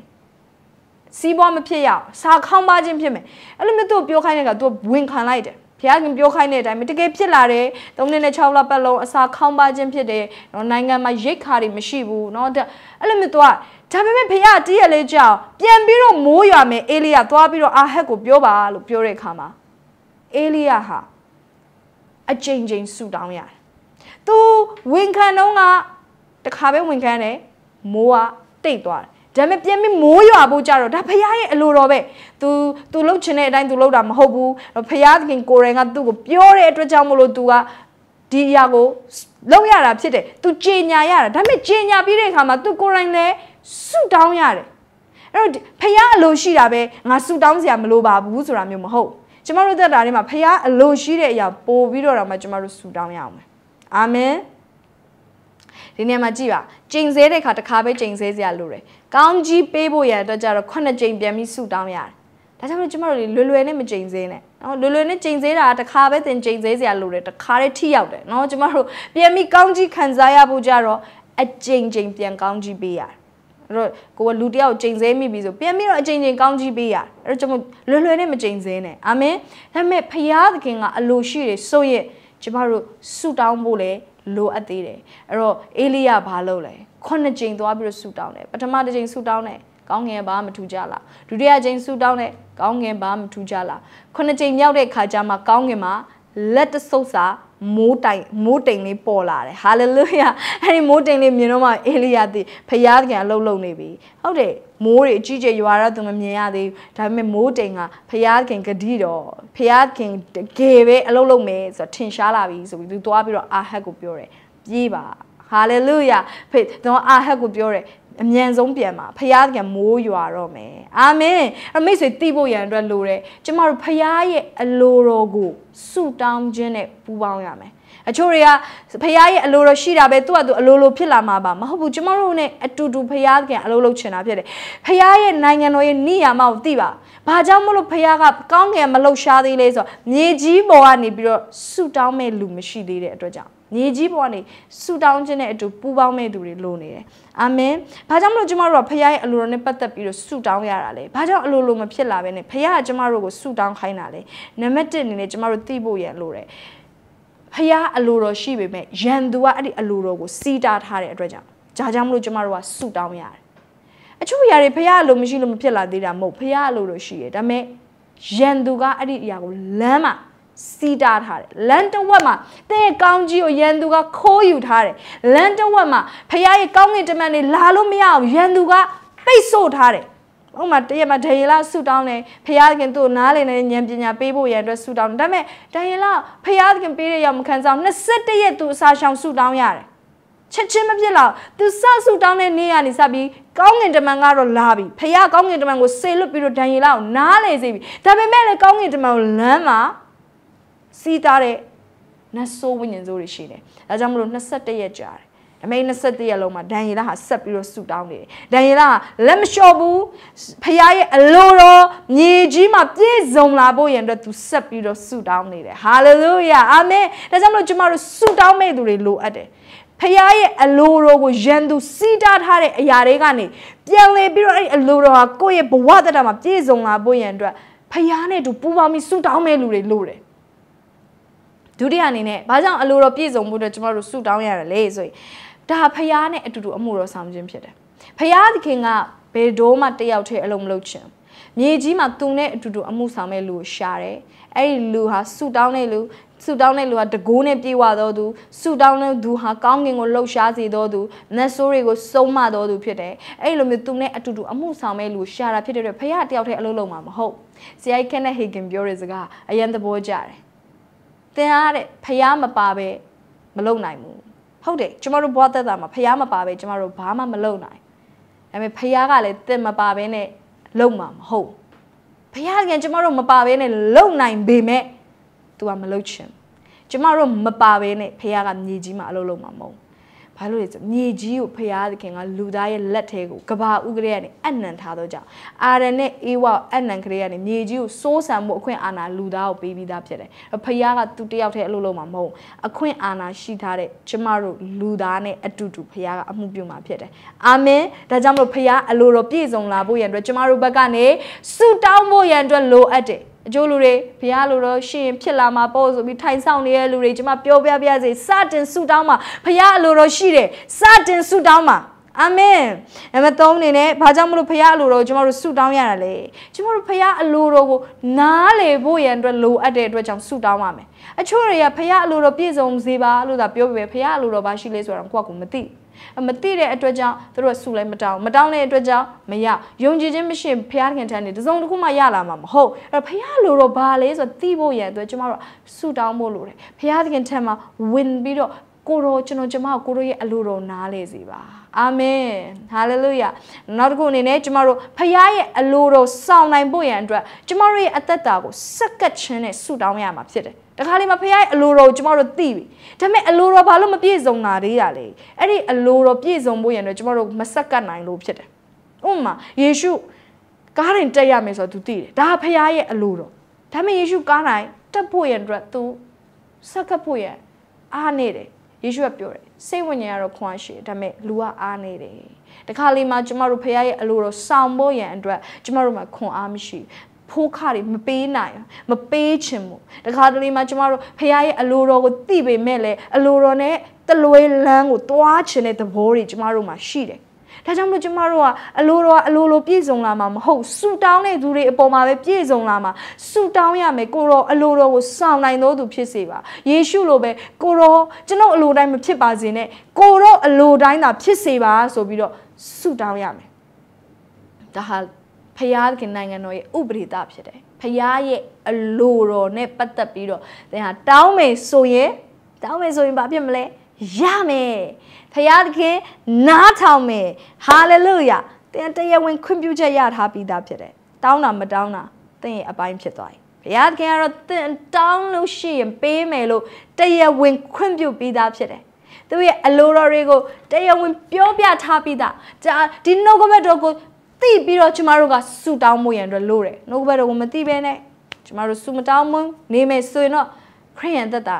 စီးပွားမဖြစ်ရအောင်စာခေါင်းပါခြင်းဖြစ်မယ်အဲ့လိုမျိုးသူ့ကိုပြောခိုင်းတဲ့ကသူကဝင်ခံလိုက်တယ်ဘုရားခင်ပြောခိုင်းတဲ့အတိုင်းတကယ်ဖြစ်လာတယ်၃နှစ်နဲ့6လပတ်လုံးအစာခေါင်းပါခြင်းဖြစ်တယ်နော်နိုင်ငံမှာရိတ်ခါတွေမရှိဘူးနော်အဲ့လိုမျိုးသူကဒါပေမဲ့ဘုရားတည့်ရလေးကြောင်ပြန်ပြီးတော့မိုးရွာမယ်အေလိယသွားပြီးတော့အာဟက်ကိုပြောပါလို့ပြောတဲ့အခါမှာအေလိယဟာအကြိမ်ကြိမ်ဆူတောင်းရတယ်။သူဝင်ခံတော့ကတခါပဲဝင်ခံတယ်မိုးကတိတ်သွားတယ်။ဒါပေမဲ့ပြန်ပြီးမိုးရွာဖို့ကြတော့ဒါဖရားရဲ့အလိုတော်ပဲ။ तू तू လှုပ်ချင်တဲ့အတိုင်း तू လှုပ်တာမဟုတ်ဘူး။ဖရားသခင်ကိုယ်တိုင်ကသူ့ကိုပြောတဲ့အတွက်ကြောင့်မလို့ तू ကဒီအရာကိုလောက်ရတာဖြစ်တယ်။ तू ကြေညာရတာ။ဒါပေမဲ့ကြေညာပြီးတဲ့အခါမှာ तू ကိုယ်တိုင်လည်းဆူတောင်းရတယ်။အဲ့တော့ဖရားအလိုရှိတာပဲငါဆူတောင်းစရာမလိုပါဘူးဆိုတာမျိုးမဟုတ်ကျမတို့သက်တာထဲမှာဖခင်အလိုရှိတဲ့အရာပို့ပြီးတော့တော့မှကျမတို့ဆူတောင်းရအောင်မယ်အာမင်ဒီနေရာမှာကြည့်ပါကျိန်ဆဲတဲ့ခါတစ်ခါပဲကျိန်ဆဲစရာလိုတယ်။ကောင်းကြီးပေးဖို့ရတဲ့အတွက်ကြတော့ခုနှစ်ကျိန်ပြန်ပြီးဆူတောင်းရတယ်။ဒါကြောင့်မလို့ကျမတို့လွယ်လွယ်နဲ့မကျိန်ဆဲနဲ့။နော်လွယ်လွယ်နဲ့ကျိန်ဆဲတာတစ်ခါပဲသင်ကျိန်ဆဲစရာလိုတယ်။တစ်ခါတည်းထိရောက်တယ်။နော်ကျမတို့ပြန်ပြီးကောင်းကြီးခံစားရဖို့ကြတော့အကျိန်ကျိန်ပြန်ကောင်းကြီးပေးရတယ်အဲ့တော့ကိုကလူတယောက်ချိန်ဆဲမိပြီဆိုပြန်ပြီးတော့အချိန်ချင်းကောင်းကြည့်ပေးရအဲ့တော့ကျွန်မလွယ်လွယ်နဲ့မချိန်ဆဲနဲ့အာမင်ဒါပေမဲ့ဖရာသခင်ကအလိုရှိတယ်ဆိုရင်ကျမတို့ဆူတောင်းဖို့လေလိုအပ်သေးတယ်အဲ့တော့အေလိယဘာလုပ်လဲခုနှစ်ကြိမ်သွားပြီးတော့ဆူတောင်းတယ်ပထမတစ်ကြိမ်ဆူတောင်းတယ်ကောင်းငင်ဘာမထူကြလားဒုတိယကြိမ်ဆူတောင်းတဲ့ကောင်းငင်ဘာမထူကြလားခုနှစ်ကြိမ်မြောက်တဲ့ခါကျမှကောင်းငင်မှာလက်တဆုပ်စာမိုးတိုင်မိုးတိမ်လေးပေါ်လာတယ်ဟာလေလုယာအဲ့ဒီမိုးတိမ်လေးမြင်တော့မှအေလိယာသိဖယားကအလုံးလုံးနေပြီဟုတ်တယ်မိုးတွေအကြီးကြီးရွာတော့သူမမြင်ရသေးဘူးဒါပေမဲ့မိုးတိမ်ကဖယားခင်ဂတိတော်ဖယားခင်တကယ်ပဲအလုံးလုံးမယ်ဆိုတော့ထင်ရှားလာပြီဆိုပြီးသူသွားပြီးတော့အာဟက်ကိုပြောတယ်ပြေးပါဟာလေလုယာဖေကျွန်တော်အာဟက်ကိုပြောတယ်အမြန်ဆုံးပြန်ပါဖရာသခင်မိုးရွာတော့မယ်အာမင်အမိတ်ဆွေတိဖို့ရန်အတွက်လိုတယ်ကျမတို့ဖရာရဲ့အလိုတော်ကိုဆုတောင်းခြင်းနဲ့ပူးပေါင်းရမယ်အချို့တွေကဖရာရဲ့အလိုတော်ရှိတာပဲသူကသူအလိုလိုဖြစ်လာမှာပါမဟုတ်ဘူးကျမတို့ ਨੇ အတူတူဖရာသခင်အလိုလိုချင်တာဖြစ်တယ်ဖရာရဲ့နိုင်ငံတော်ရဲ့နိယာမကိုသိပါဘာကြောင့်မလို့ဖရာကကောင်းငယ်မလှူရှားသေးလဲဆိုတော့မြေကြီးပေါ်ကနေပြီးတော့ဆူတောင်းမဲ့လူမရှိသေးတဲ့အတွက်ကြောင့်မြေကြီးပေါ်ကနေဆူတောင်းခြင်းနဲ့အတူပူပေါင်းမဲ့သူတွေလိုနေတယ်အာမင်ဘာကြောင့်မလို့ကျမတို့ကဖခင်ရဲ့အလိုတော်နဲ့ပတ်သက်ပြီးတော့ဆူတောင်းရတာလဲဘာကြောင့်အလိုလိုမဖြစ်လာဘဲနဲ့ဖခင်ကကျမတို့ကိုဆူတောင်းခိုင်းတာလဲနံပါတ်1အနေနဲ့ကျမတို့သိဖို့ရလိုတယ်ဖခင်အလိုတော်ရှိပေမဲ့ယန်သူကအဲ့ဒီအလိုတော်ကိုစီးတားထားတဲ့အတွက်ကြောင့်ဒါကြောင့်မလို့ကျမတို့ကဆူတောင်းရတယ်အချို့ຢာတွေဖះအလိုမရှိလို့မဖြစ်လာသေးတာမဟုတ်ဖះအလိုလို့ရှိရဒါပေမဲ့ရန်သူကအဲ့ဒီအရာကိုလမ်းမှာစီးတားထားတယ်လမ်းတစ်ဝက်မှာသင်ရဲ့ကောင်းကြီးကိုရန်သူကခိုးယူထားတယ်လမ်းတစ်ဝက်မှာဖခင်ရဲ့ကောင်းကင်တမန်တွေလာလို့မရအောင်ရန်သူကပိတ်ဆို့ထားတယ်ဥမာတရက်မှာဒန်ယေလဆူတောင်းတယ်ဖရာသခင်သူ့နားလည်တဲ့ဉာဏ်ပညာပေးဖို့ရန်အတွက်ဆူတောင်းတယ်ဒါပေမဲ့ဒန်ယေလဖရာသခင်ပေးတဲ့ရောက်မခံစား21ရက်သူအစာရှောင်ဆူတောင်းရတယ်ချက်ချင်းမဖြစ်တော့သူစဆူတောင်းတဲ့နေ့ကနေစပြီးကောင်းငင်တမန်ကတော့လာပြီဖရာကောင်းငင်တမန်ကိုဆေလွတ်ပြီးတော့ဒန်ယေလကိုနားလည်စေပြီဒါပေမဲ့လည်းကောင်းငင်တမန်ကိုလမ်းမှာစီးသားတဲ့နတ်ဆိုးဝိညာဉ်ဆိုးတွေရှိတယ်။ဒါကြောင့်မလို့21ရက်ကြာတယ်။အမိန်21ရက်လုံးမှာဒံယေလဟာဆက်ပြီးတော့ဆူတောင်းနေတယ်။ဒံယေလကလက်မလျှော့ဘူး။ဖခင်ရဲ့အလိုတော်မြေကြီးမှာပြည့်စုံလာဖို့ရန်အတွက်သူဆက်ပြီးတော့ဆူတောင်းနေတယ်။ဟာလေလုယာအာမင်။ဒါကြောင့်မလို့ကျမတို့ဆူတောင်းမဲ့သူတွေလိုအပ်တယ်။ဖခင်ရဲ့အလိုတော်ကိုရန်သူစီးတားထားတဲ့အရာတွေကနေပြန်လည်ပြီးတော့အဲ့အလိုတော်ဟာကိုယ့်ရဲ့ဘဝတတမှာပြည့်စုံလာဖို့ရန်အတွက်ဖခင်နဲ့တူပူပေါင်းပြီးဆူတောင်းမဲ့လူတွေလိုတယ်။ဒုတိယအနေနဲ့ဘာကြောင့်အလိုတော်ပြည့်စုံမှုအတွက်ကျမတို့ဆုတောင်းရတာလဲဆိုရင်ဒါဖရားနဲ့အတူတူအမှုတော်ဆောင်ခြင်းဖြစ်တယ်ဖရားသခင်ကဘယ်တော့မှတယောက်တည်းအလုံးမလုပ်ချင်မြေကြီးမှာသူနဲ့အတူတူအမှုဆောင်မဲ့လူကိုရှာတယ်အဲ့ဒီလူဟာဆုတောင်းတဲ့လူဆုတောင်းတဲ့လူကတကိုးနဲ့ပြေဝတော်သူဆုတောင်းတဲ့သူဟာကောင်းကင်ကိုလှုပ်ရှားစေတော်သူနတ်ဆိုးတွေကိုစုံမတော်သူဖြစ်တယ်။အဲ့လိုမျိုးသူနဲ့အတူတူအမှုဆောင်မဲ့လူရှာတာဖြစ်တဲ့အတွက်ဖခင်တယောက်တည်းအလုပ်လုပ်မှာမဟုတ်။ဆရာကြီးခက်နဲ့ဟေဂင်ပြောတဲ့စကားအရင်သဘောကျတယ်။င်အားတဲ့ဖះမပါပဲမလုံနိုင်ဘူးဟုတ်တယ်ကျမတို့ဘဝသက်တာမှာဖះမပါပဲကျမတို့ဘာမှမလုံနိုင်ဒါပေမဲ့ဖះကလည်းတင်မပါပဲနဲ့လုံမှာမဟုတ်ဖះကကျမတို့မပါပဲနဲ့လုံနိုင်ပေမဲ့ तू ကမလုံချင်ကျမတို့မပါပဲနဲ့ဖះကမြေကြီးမှာအလုပ်လုပ်မှာမဟုတ်ဘာလို့လဲဆိုမြေကြီးကိုဖရာသခင်ကလူသားရဲ့လက်ထဲကိုကဘာဥကရေကနေအနံထားတော့ကြောင့်အာရန်နဲ့အေဝအနံကလေးကနေမြေကြီးကိုစိုးစံမှုအခွင့်အာဏာလူသားကိုပေးပြီးသားဖြစ်တယ်။ဖရာကသူတယောက်တည်းအလုပ်လုပ်မှာမဟုတ်အခွင့်အာဏာရှိထားတဲ့ကျမတို့လူသားနဲ့အတူတူဖရာကအမှုပြုမှာဖြစ်တယ်။အာမင်။ဒါကြောင့်မလို့ဖရာအလိုတော်ပြည့်စုံလာဖို့ရန်အတွက်ကျမတို့ဘက်ကနေဆုတောင်းဖို့ရန်အတွက်လိုအပ်တယ်။အကျိုးလူတွေဘုရားလိုတော့ရှင်ဖြစ်လာမှာပေါ့ဆိုပြီးထိုင်ဆောင်နေတဲ့လူတွေကျွန်မပြောပြပြစေစတင်ဆုတောင်းပါဘုရားအလိုတော်ရှိတယ်စတင်ဆုတောင်းပါအာမင်နံပါတ်3အနေနဲ့ဘာကြောင့်မလို့ဖခင်အလိုတော်ကိုကျွန်တော်တို့ဆုတောင်းရတာလဲကျွန်တော်တို့ဖခင်အလိုတော်ကိုနားလေဖို့ရန်အတွက်လိုအပ်တဲ့အတွက်ကြောင့်ဆုတောင်းရမယ်အချို့တွေကဖခင်အလိုတော်ပြည့်စုံစေပါလို့သာပြောပေမဲ့ဖခင်အလိုတော်ဘာရှိလဲဆိုတာကိုကိုကမသိဘူးမသိတဲ့အတွက်ကြောင့်သူတို့ကဆုလည်းမတောင်းမတောင်းတဲ့အတွက်ကြောင့်မရယုံကြည်ခြင်းမရှိဘုရားခင်ထံနေတစုံတစ်ခုမှရလာမှာမဟုတ်အဲ့ဘုရားလိုတော့ဘာလဲဆိုတော့သိဖို့ရန်အတွက်ကျွန်မတို့ဆုတောင်းဖို့လိုတယ်ဘုရားခင်ထံမှာဝင်ပြီးတော့ကိုရောကျွန်တော်ကျမကိုရောရဲ့အလိုတော်နားလေစီပါ အာမင်ဟာလေလုယာနောက်တစ်ခုအနေနဲ့ကျမတို့ဖခင်ရဲ့အလိုတော်စောင့်နိုင်ဖို့ရန်အတွက်ကျမတို့ရဲ့အသက်တာကိုစက္ကပ်ခြင်းနဲ့ဆုတောင်းရမှာဖြစ်တယ်တခါလေမဖရားရဲ့အလိုတော်ကိုကျမတို့သိပြီဒါပေမဲ့အလိုတော်ဘာလို့မပြည့်စုံတာသေးတာလဲအဲ့ဒီအလိုတော်ပြည့်စုံဖို့ရန်တော့ကျမတို့မဆက်ကပ်နိုင်လို့ဖြစ်တယ်ဥပမာယေရှုကားတိုင်းတက်ရမယ်ဆိုတော့ तू သိတယ်ဒါဖရားရဲ့အလိုတော်ဒါပေမဲ့ယေရှုကားတိုင်းတက်ဖို့ရန်အတွက် तू ဆက်ကပ်ဖို့ရန်အားနေတယ်ယေရှုကပြောတယ်စိတ်ဝိညာဉ်ကတော့ခွန်ရှိဒါပေမဲ့လူကအားနေတယ်တခါလေမှကျမတို့ဖခင်ရဲ့အလိုတော်ဆောင်ဖို့ရန်အတွက်ကျမတို့မှာခွန်အားမရှိဖိုးခတွေမပေးနိုင်မပေးချင်ဘူးတခါတလေမှကျမတို့ဖခင်ရဲ့အလိုတော်ကိုသိပေမဲ့လည်းအလိုတော်နဲ့တလွဲလန်းကိုတွားချင်တဲ့သဘောတွေကျမတို့မှာရှိတယ်ဒါကြောင့်မလို့ကျမတို့ကအလိုတော်ကအလိုလိုပြည့်စုံလာမှာမဟုတ်ဆူတောင်းတဲ့သူတွေအပေါ်မှာပဲပြည့်စုံလာမှာဆူတောင်းရမယ်ကိုရောအလိုတော်ကိုဆောင်နိုင်သောသူဖြစ်စေပါယေရှုလိုပဲကိုရောကျွန်ုပ်အလိုတိုင်းမဖြစ်ပါစေနဲ့ကိုရောအလိုတိုင်းသာဖြစ်စေပါဆိုပြီးတော့ဆူတောင်းရမယ်ဒါဟာဖရာသခင်နိုင်ငံတော်ရဲ့ဥပဒေသားဖြစ်တယ်ဖရာရဲ့အလိုတော်နဲ့ပတ်သက်ပြီးတော့သင်ဟာတောင်းမယ်ဆိုရင်တောင်းမယ်ဆိုရင်ဘာဖြစ်မလဲရမယ်ဖရာသခင်နားထောင်မယ်ဟာလေလုယာသင်တရားဝင်ခွင့်ပြုချက်ရထားပြီးသားဖြစ်တယ်တောင်းတာမတောင်းတာသင်ရဲ့အပိုင်းဖြစ်သွားပြီဘုရားသခင်ကတော့သင်တောင်းလို့ရှိရင် ပေးမယ်လို့တရားဝင်ခွင့်ပြုပြီးသားဖြစ်တယ်သူရဲ့အလိုတော်တွေကိုတရားဝင်ပြောပြထားပြီးသားဒါဒီနှုတ်ကပတ်တော်ကိုသိပြီးတော့ကျမတို့ကဆူတောင်းမှုရန်အတွက်လိုတယ်နှုတ်ဘက်တော်ကိုမသိဘဲနဲ့ကျမတို့ဆူမတောင်းမနေမယ်ဆိုရင်တော့ခရိယန်သက်တာ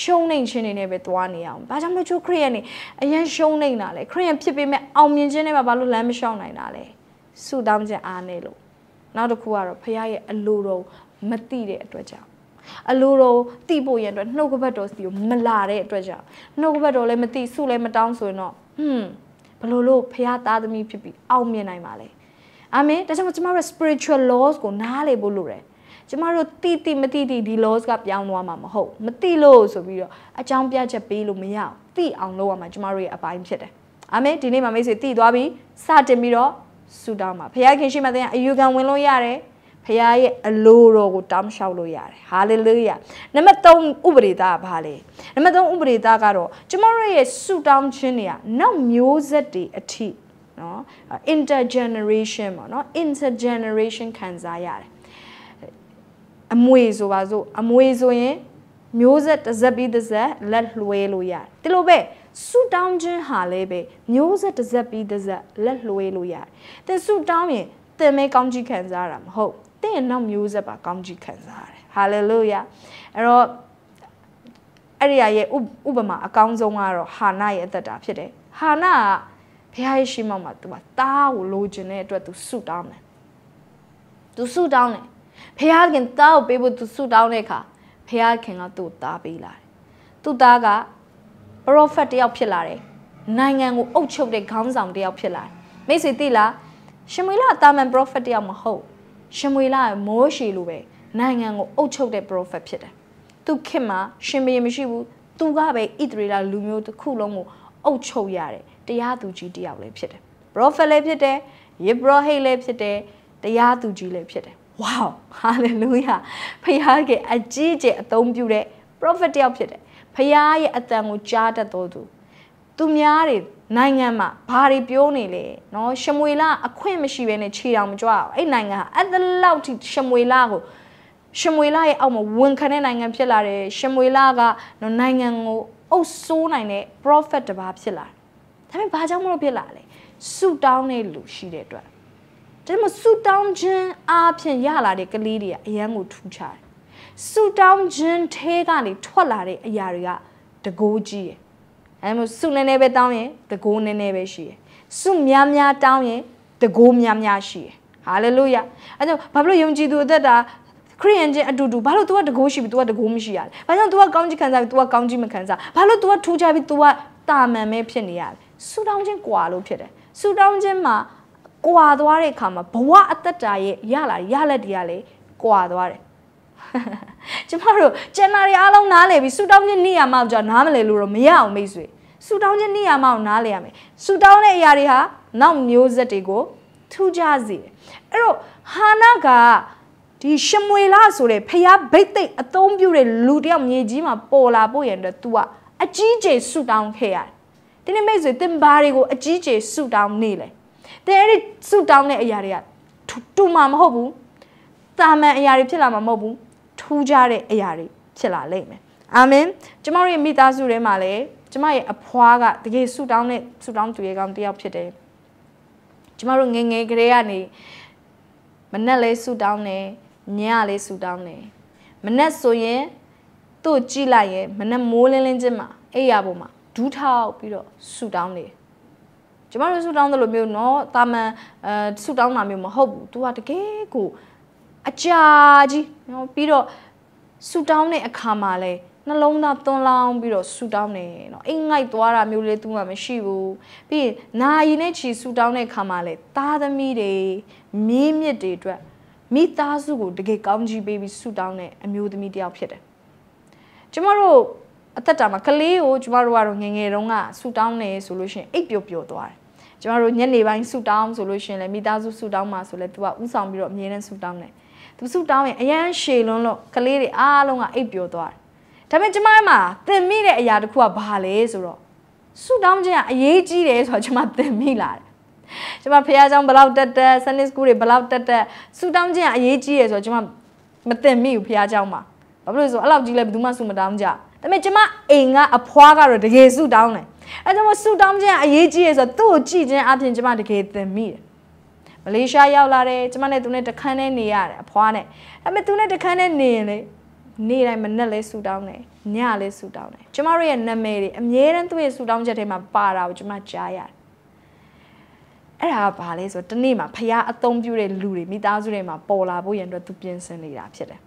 ရှုံးနေခြင်းနေနဲ့ပဲသွားနေအောင်။ဘာကြောင့်မချိုးခရိယန်နေအရန်ရှုံးနေတာလဲခရိယန်ဖြစ်ပေမဲ့အောင်မြင်ခြင်းနဲ့မှဘာလို့လမ်းမလျှောက်နိုင်တာလဲ။ဆူတောင်းခြင်းအားနေလို့နောက်တစ်ခုကတော့ဖခင်ရဲ့အလိုတော်မသိတဲ့အတွက်ကြောင့်အလိုတော်တိဖို့ရန်အတွက်နှုတ်ကပတ်တော်စီကိုမလာတဲ့အတွက်ကြောင့်နှုတ်ကပတ်တော်လည်းမသိဆုလည်းမတောင်းဆိုရင်တော့ဟွန်းဘလို့လို့ဖရာသားသမီးဖြစ်ပြီးအောင်မြင်နိုင်ပါလေအာမင်ဒါကြောင့်ကျွန်မတို့ spiritual laws ကိုနားလည်ဖို့လိုတယ်ကျမတို့တိတိမတိတိဒီ laws ကပြောင်းသွားမှာမဟုတ်မတိလို့ဆိုပြီးတော့အကြောင်းပြချက်ပေးလို့မရအောင်တိအောင်လုပ်ရမှာကျမတို့ရဲ့အပိုင်းဖြစ်တယ်အာမင်ဒီနေ့မှာမိတ်ဆွေတိသွားပြီစတင်ပြီးတော့ဆူတောင်းပါဘုရားခင်ရှိမှတဲ့အယူခံဝင်လို့ရတယ်ဖခင်ရဲ့အလိုတော်ကိုတောင်းလျှောက်လို့ရတယ်ဟာလေလုယာနံပါတ်3ဥပဒေသားကဘာလဲနံပါတ်3ဥပဒေသားကတော့ကျမတို့ရဲ့ဆုတောင်းခြင်းတွေကနောက်မျိုးဆက်တွေအထိနော် intergeneration ပေါ့နော် intergeneration ခံစားရတယ်အမွေဆိုပါစို့အမွေဆိုရင်မျိုးဆက်တစ်ဆက်ပြီးတစ်ဆက်လက်လွှဲလို့ရတယ်ဒီလိုပဲဆူတောင်းခြင်းဟာလည်းပဲမျိုးဆက်တစ်ဆက်ပြီးတစ်ဆက်လက်လွှဲလို့ရတယ်သင်ဆူတောင်းရင်သင်မဲကောင်းကြီးခံစားရတာမဟုတ်တင့်ရဲ့နောက်မျိုးဆက်ပါကောင်းကြီးခံစားရတယ်ဟာလေလုယာအဲ့တော့အဲ့ဒီရဲ့ဥပမာအကောင်းဆုံးကတော့ဟာနာရဲ့အသက်တာဖြစ်တယ်ဟာနာကဘုရားရဲ့ရှိမောက်မှာသူကတားကိုလိုချင်တဲ့အတွက်သူဆုတောင်းတယ်သူဆုတောင်းတယ်ဘုရားခင်တားကိုပေးဖို့သူဆုတောင်းတဲ့အခါဘုရားခင်ကသူ့တားပေးလာတယ်သူ့တားကပရောဖက်တယောက်ဖြစ်လာတယ်နိုင်ငံကိုအုပ်ချုပ်တဲ့ခေါင်းဆောင်တယောက်ဖြစ်လာတယ်မိတ်ဆွေသိလားရှမွေလအတာမန်ပရောဖက်တယောက်မဟုတ်ရှင်မွေလာမိုးရှည်လိုပဲနိုင်ငံကိုအုပ်ချုပ်တဲ့ prophet ဖြစ်တယ်။သူခင်မှာရှင်ဘရင်မရှိဘူး။သူကပဲဣသရေလလူမျိုးတစ်ခုလုံးကိုအုပ်ချုပ်ရတယ်။တရားသူကြီးတယောက်လည်းဖြစ်တယ်။ prophet လည်းဖြစ်တယ်။ Yebrahim လည်းဖြစ်တယ်။တရားသူကြီးလည်းဖြစ်တယ်။ wow hallelujah ဖခင်ကအကြီးအကျယ်အသုံးပြုတဲ့ prophet တယောက်ဖြစ်တယ်။ဖခင်ရဲ့အတန်ကိုကြားတတ်တော်သူ။သူများတွေနိုင်ငံမှာဘာတွေပြောနေလဲနော်ရှမွေလာ အခွင့်မရှိဘဲနဲ့ခြေတောင်မကြွအောင်အဲ့နိုင်ငံဟာအဲ့လောက်ထိရှမွေလာကိုရှမွေလာရဲ့အောက်မှာဝန်ခံတဲ့နိုင်ငံဖြစ်လာတယ်ရှမွေလာကနော်နိုင်ငံကိုအုပ်ဆိုးနိုင်တဲ့ prophet တစ်ပါးဖြစ်လာတယ်ဒါပေမဲ့ဘာကြောင့်မလို့ဖြစ်လာလဲဆူတောင်းတဲ့လူရှိတဲ့အတွက်ဒါမှဆူတောင်းခြင်းအပြင်ရလာတဲ့ကလေးတွေကအရန်ကိုထူးခြားတယ်ဆူတောင်းခြင်းထဲကနေထွက်လာတဲ့အရာတွေကတကိုးကြီးရယ်အဲလိုစုနည်းနည်းပဲတောင်းရင်တကိုးနည်းနည်းပဲရှိတယ်စုများများတောင်းရင်တကိုးများများရှိတယ်ဟာလေလုယအဲကြောင့်ဘာလို့ယုံကြည်သူအသက်တာခရိယန်ချင်းအတူတူဘာလို့ तू ကတကိုးရှိပြီ तू ကတကိုးမရှိရလဲဘာကြောင့် तू ကကောင်းကြီးခံစားပြီ तू ကကောင်းကြီးမခံစားဘာလို့ तू ကထူးခြားပြီ तू ကတာမန်ပဲဖြစ်နေရလဲဆူတောင်းခြင်းကွာလို့ဖြစ်တယ်ဆူတောင်းခြင်းမှာကွာသွားတဲ့အခါမှာဘဝအသက်တာရဲ့ရလာရလက်တွေကလေကွာသွားတယ်ကျမတို့ကျန်တာတွေအားလုံးနားလည်ပြီးဆူတောင်းခြင်းနေရမှကြောင့်နားမလည်လို့တော့မရအောင်မိတ်ဆွေဆူတောင်းခြင်းနေရာမှအောင်နားလည်ရမယ်ဆူတောင်းတဲ့အရာတွေဟာနောက်မျိုးဆက်တွေကိုထူးခြားစေတယ်အဲ့တော့ဟာနာကဒီရှမွေလာဆိုတဲ့ဖျားဘိတ်သိက်အသုံးပြုတဲ့လူတယောက်မြေကြီးမှာပေါ်လာဖို့ရတဲ့ तू ကအကြီးကျယ်ဆူတောင်းခဲ့ရတယ်။ဒီနေ့မိတ်ဆွေတင်ဘာတွေကိုအကြီးကျယ်ဆူတောင်းနေလေ။တင်အဲ့ဒီဆူတောင်းတဲ့အရာတွေကတူမှာမဟုတ်ဘူး။တာမန်အရာတွေဖြစ်လာမှာမဟုတ်ဘူး။ထူးခြားတဲ့အရာတွေဖြစ်လာလိမ့်မယ်။အာမင်။ကျမတို့ရဲ့မိသားစုထဲမှာလည်းကျမရဲ့အဖွားကတကယ်ဆူတောင်းတဲ့ဆူတောင်းသူရဲ့ကောင်တယောက်ဖြစ်တယ်ကျမတို့ငငယ်ကလေးကနေမနက်လဲဆူတောင်းတယ်ညလဲဆူတောင်းတယ်မနက်ဆိုရင်သူ့ကြည့်လိုက်ရင်မနက်မိုးလင်းလင်းချင်းမှာအိပ်ရပုံမှာဒူးထောက်ပြီးတော့ဆူတောင်းတယ်ကျမတို့ဆူတောင်းတယ်လို့မျိုးနော်တာမန်အဲဆူတောင်းတာမျိုးမဟုတ်ဘူး तू ကတကယ်ကိုအကြာကြီးနော်ပြီးတော့ဆူတောင်းတဲ့အခါမှာလဲနှလုံးသားသွန်လောင်းပြီးတော့ဆူတောင်းနေနော်အိမ်ငိုက်သွားတာမျိုးလေးသူကမရှိဘူးပြီးရင်နာရီနဲ့ချီဆူတောင်းတဲ့ခါမှာလဲသားသမီးတွေမြင်းမြစ်တွေအတွက်မိသားစုကို တကယ်ကောင်းကြီးပေးပြီးဆူတောင်းတဲ့အမျိုးသမီးတယောက်ဖြစ်တယ်ကျမတို့အသက်တာမှာကလေးကိုကျမတို့ကတော့ငငယ်တုန်းကဆူတောင်းနေဆိုလို့ရှိရင်အိပ်ပျော်ပျော်သွားတယ်ကျမတို့ညနေပိုင်းဆူတောင်းဆိုလို့ရှိရင်လည်းမိသားစုဆူတောင်းမှာဆိုလဲသူကဥဆောင်ပြီးတော့အမြဲတမ်းဆူတောင်းတယ်သူဆူတောင်းရင်အရန်ရှည်လွန်းလို့ကလေးတွေအားလုံးကအိပ်ပျော်သွားတယ်ဒါပေမဲ့ကျမမှာသင်မိတဲ့အရာတစ်ခုကဘာလဲဆိုတော့ဆူတောင်းခြင်းကအရေးကြီးတယ်ဆိုတော့ကျမသင်မိလာတယ်ကျမဖះเจ้าဘလောက်တက်တက်ဆန်နစ်စကူးတွေဘလောက်တက်တက်ဆူတောင်းခြင်းကအရေးကြီးတယ်ဆိုတော့ကျမမသင်မိဘူးဖះเจ้าမှာဘာဖြစ်လို့ဆိုတော့အဲ့လောက်ကြီးလဲဘယ်သူမှဆူမတောင်းကြဒါပေမဲ့ကျမအိမ်ကအဖွားကတော့တကယ်ဆူတောင်းတယ်အဲဒါကြောင့်ဆူတောင်းခြင်းကအရေးကြီးတယ်ဆိုတော့သူ့ကိုကြည့်ခြင်းအပြင်ကျမတကယ်သင်မိတယ်မလေးရှားရောက်လာတယ်ကျမနဲ့သူနဲ့တခန်းနဲ့နေရတယ်အဖွားနဲ့ဒါပေမဲ့သူနဲ့တခန်းနဲ့နေရင်လေနေ့တိုင်းမနက်လဲဆူတောင်းတယ်ညလဲဆူတောင်းတယ်ကျမတို့ရဲ့နာမည်တွေအမြဲတမ်းသူ့ရဲ့ဆူတောင်းချက်ထဲမှာပါတာကိုကျမကြားရတယ်အဲ့ဒါကဘာလဲဆိုတော့ဒီနေ့မှာဖះအသုံးပြုတဲ့လူတွေမိသားစုတွေမှာပေါ်လာဖို့ရန်အတွက်သူပြင်ဆင်နေတာဖြစ်တယ်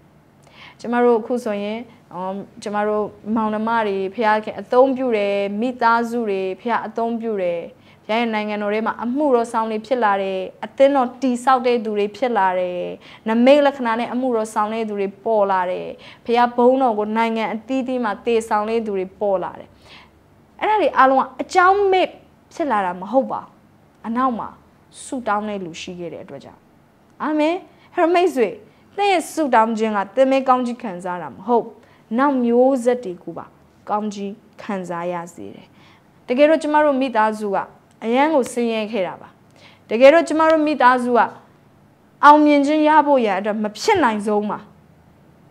ကျမတို့အခုဆိုရင်အော်ကျမတို့မောင်နှမတွေဖះခင်အသုံးပြုတယ်မိသားစုတွေဖះအသုံးပြုတယ်ရရဲ့နိုင်ငံတော်တွေမှာအမှုတော်ဆောင်တွေဖြစ်လာတယ်အသင်းတော်တီဆောက်တဲ့သူတွေဖြစ်လာတယ်နမိတ်လက္ခဏာနဲ့အမှုတော်ဆောင်တဲ့သူတွေပေါ်လာတယ်ဖခင်ဘုန်းတော်ကိုနိုင်ငံအသီးသီးမှာတည်ဆောင်တဲ့သူတွေပေါ်လာတယ်အဲ့ဒါတွေအားလုံးကအကြောင်းမဲ့ဖြစ်လာတာမဟုတ်ပါအနောက်မှာဆူတောင်းတဲ့လူရှိခဲ့တဲ့အတွက်ကြောင့်အာမင်ဟရမိတ်ဆွေသင်ရဲ့ဆူတောင်းခြင်းကသင်မဲကောင်းကြီးခံစားတာမဟုတ် နောက်မျိုးဆက်တွေကိုပါကောင်းကြီးခံစားရစေတယ်တကယ်တော့ကျမတို့မိသားစုကအရန်ကိုဆင်းရဲခဲ့တာပါတကယ်တော့ကျမတို့မိသားစုကအောင်မြင်ခြင်းရဖို့ရအတွက်မဖြစ်နိုင်ဆုံးပါ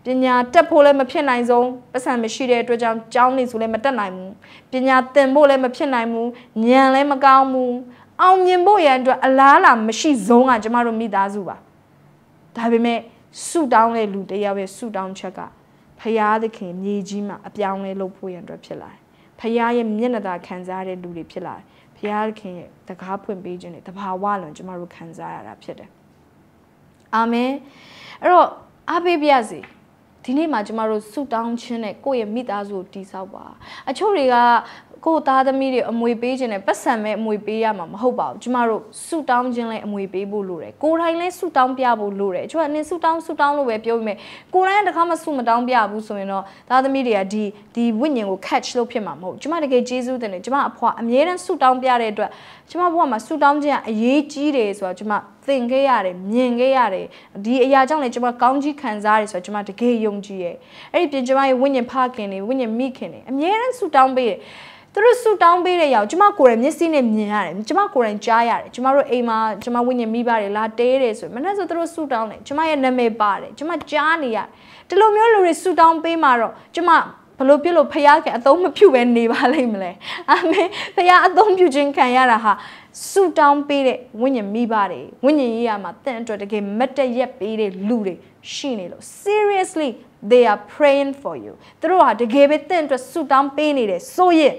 ပညာတက်ဖို့လည်းမဖြစ်နိုင်ဆုံးပတ်စံမရှိတဲ့အတွက်ကြောင့်ကျောင်းနေဆိုလည်းမတက်နိုင်ဘူးပညာသင်ဖို့လည်းမဖြစ်နိုင်ဘူးဉာဏ်လည်းမကောင်းဘူးအောင်မြင်ဖို့ရန်အတွက်အလားအလာမရှိဆုံးကကျမတို့မိသားစုပါဒါပေမဲ့ဆုတောင်းတဲ့လူတယောက်ရဲ့ဆုတောင်းချက်ကဖရာသခင်မြေကြီးမှာအပြောင်းလဲလုပ်ဖို့ရန်အတွက်ဖြစ်လာတယ်ဖရာရဲ့မျက်နှာသာခံစားတဲ့လူတွေဖြစ်လာတယ်ရားသခင်ရဲ့တကားဖွင့်ပေးခြင်းနဲ့တဘာဝလွန်ကျမတို့ခံစားရတာဖြစ်တယ်အာမင်အဲ့တော့အားပေးပါရစေဒီနေ့မှာကျမတို့ဆုတောင်းခြင်းနဲ့ကိုယ့်ရဲ့မိသားစုကိုတည်ဆောက်ပါအချို့တွေကကိုသားသမီးတွေအမွေပေးခြင်းနဲ့ပတ်စံမဲ့အမွေပေးရမှာမဟုတ်ပါဘူးကျမတို့ဆူတောင်းခြင်းလဲအမွေပေးဖို့လိုတယ်ကိုတိုင်းလဲဆူတောင်းပြဖို့လိုတယ်ကျမနင်ဆူတောင်းဆူတောင်းလို့ပဲပြောပေမဲ့ကိုတိုင်းတခါမှဆူမတောင်းပြဘူးဆိုရင်တော့သားသမီးတွေကဒီဒီဝိညာဉ်ကို catch လုပ်ဖြစ်မှာမဟုတ်ကျမတကယ်ကျေးဇူးတင်တယ်ကျမအဖွာအမြဲတမ်းဆူတောင်းပြတဲ့အတွက်ကျမဘဝမှာဆူတောင်းခြင်းကအရေးကြီးတယ်ဆိုတော့ကျမသင်ခဲ့ရတယ်မြင်ခဲ့ရတယ်ဒီအရာကြောင့်လည်းကျွန်မကောင်းကြီးခံစားရတယ်ဆိုတော့ကျွန်မတကယ်ယုံကြည်ရဲ့အဲ့ဒီပြင်ကျွန်မရဲ့ဝိညာဉ်ဖခင်တွေဝိညာဉ်မိခင်တွေအမြဲတမ်းဆူတောင်းပေးတယ်သူတို့ဆူတောင်းပေးတဲ့ရောက်ကျမကိုယ်ရမျက်စိနဲ့မြင်ရတယ်ကျမကိုယ်ရကြားရတယ်ကျမတို့အိမ်မှာကျမဝိညာဉ်မိပါတယ်လာတဲတယ်ဆိုမနေ့ဆိုသူတို့ဆူတောင်းတယ်ကျမရဲ့နာမည်ပါတယ်ကျမကြားနေရတယ်ဒီလိုမျိုးလူတွေဆူတောင်းပေးမှာတော့ကျမဘလို့ပြလို့ဖះကအသုံးမပြုတ်ပဲနေပါလိမ့်မလဲအာမင်ဖះအသုံးပြုခြင်းခံရတာဟာဆူတောင်းပေးတဲ့ဝိညာဉ်မိပါတယ်ဝိညာဉ်ရေးရမှာတင့်အတွက်တကယ်မတရက်ပေးတဲ့လူတွေရှိနေလို့ seriously they are praying for you သူတို့ဟာတကယ်ပဲတင့်အတွက်ဆူတောင်းပေးနေတယ်ဆိုရင်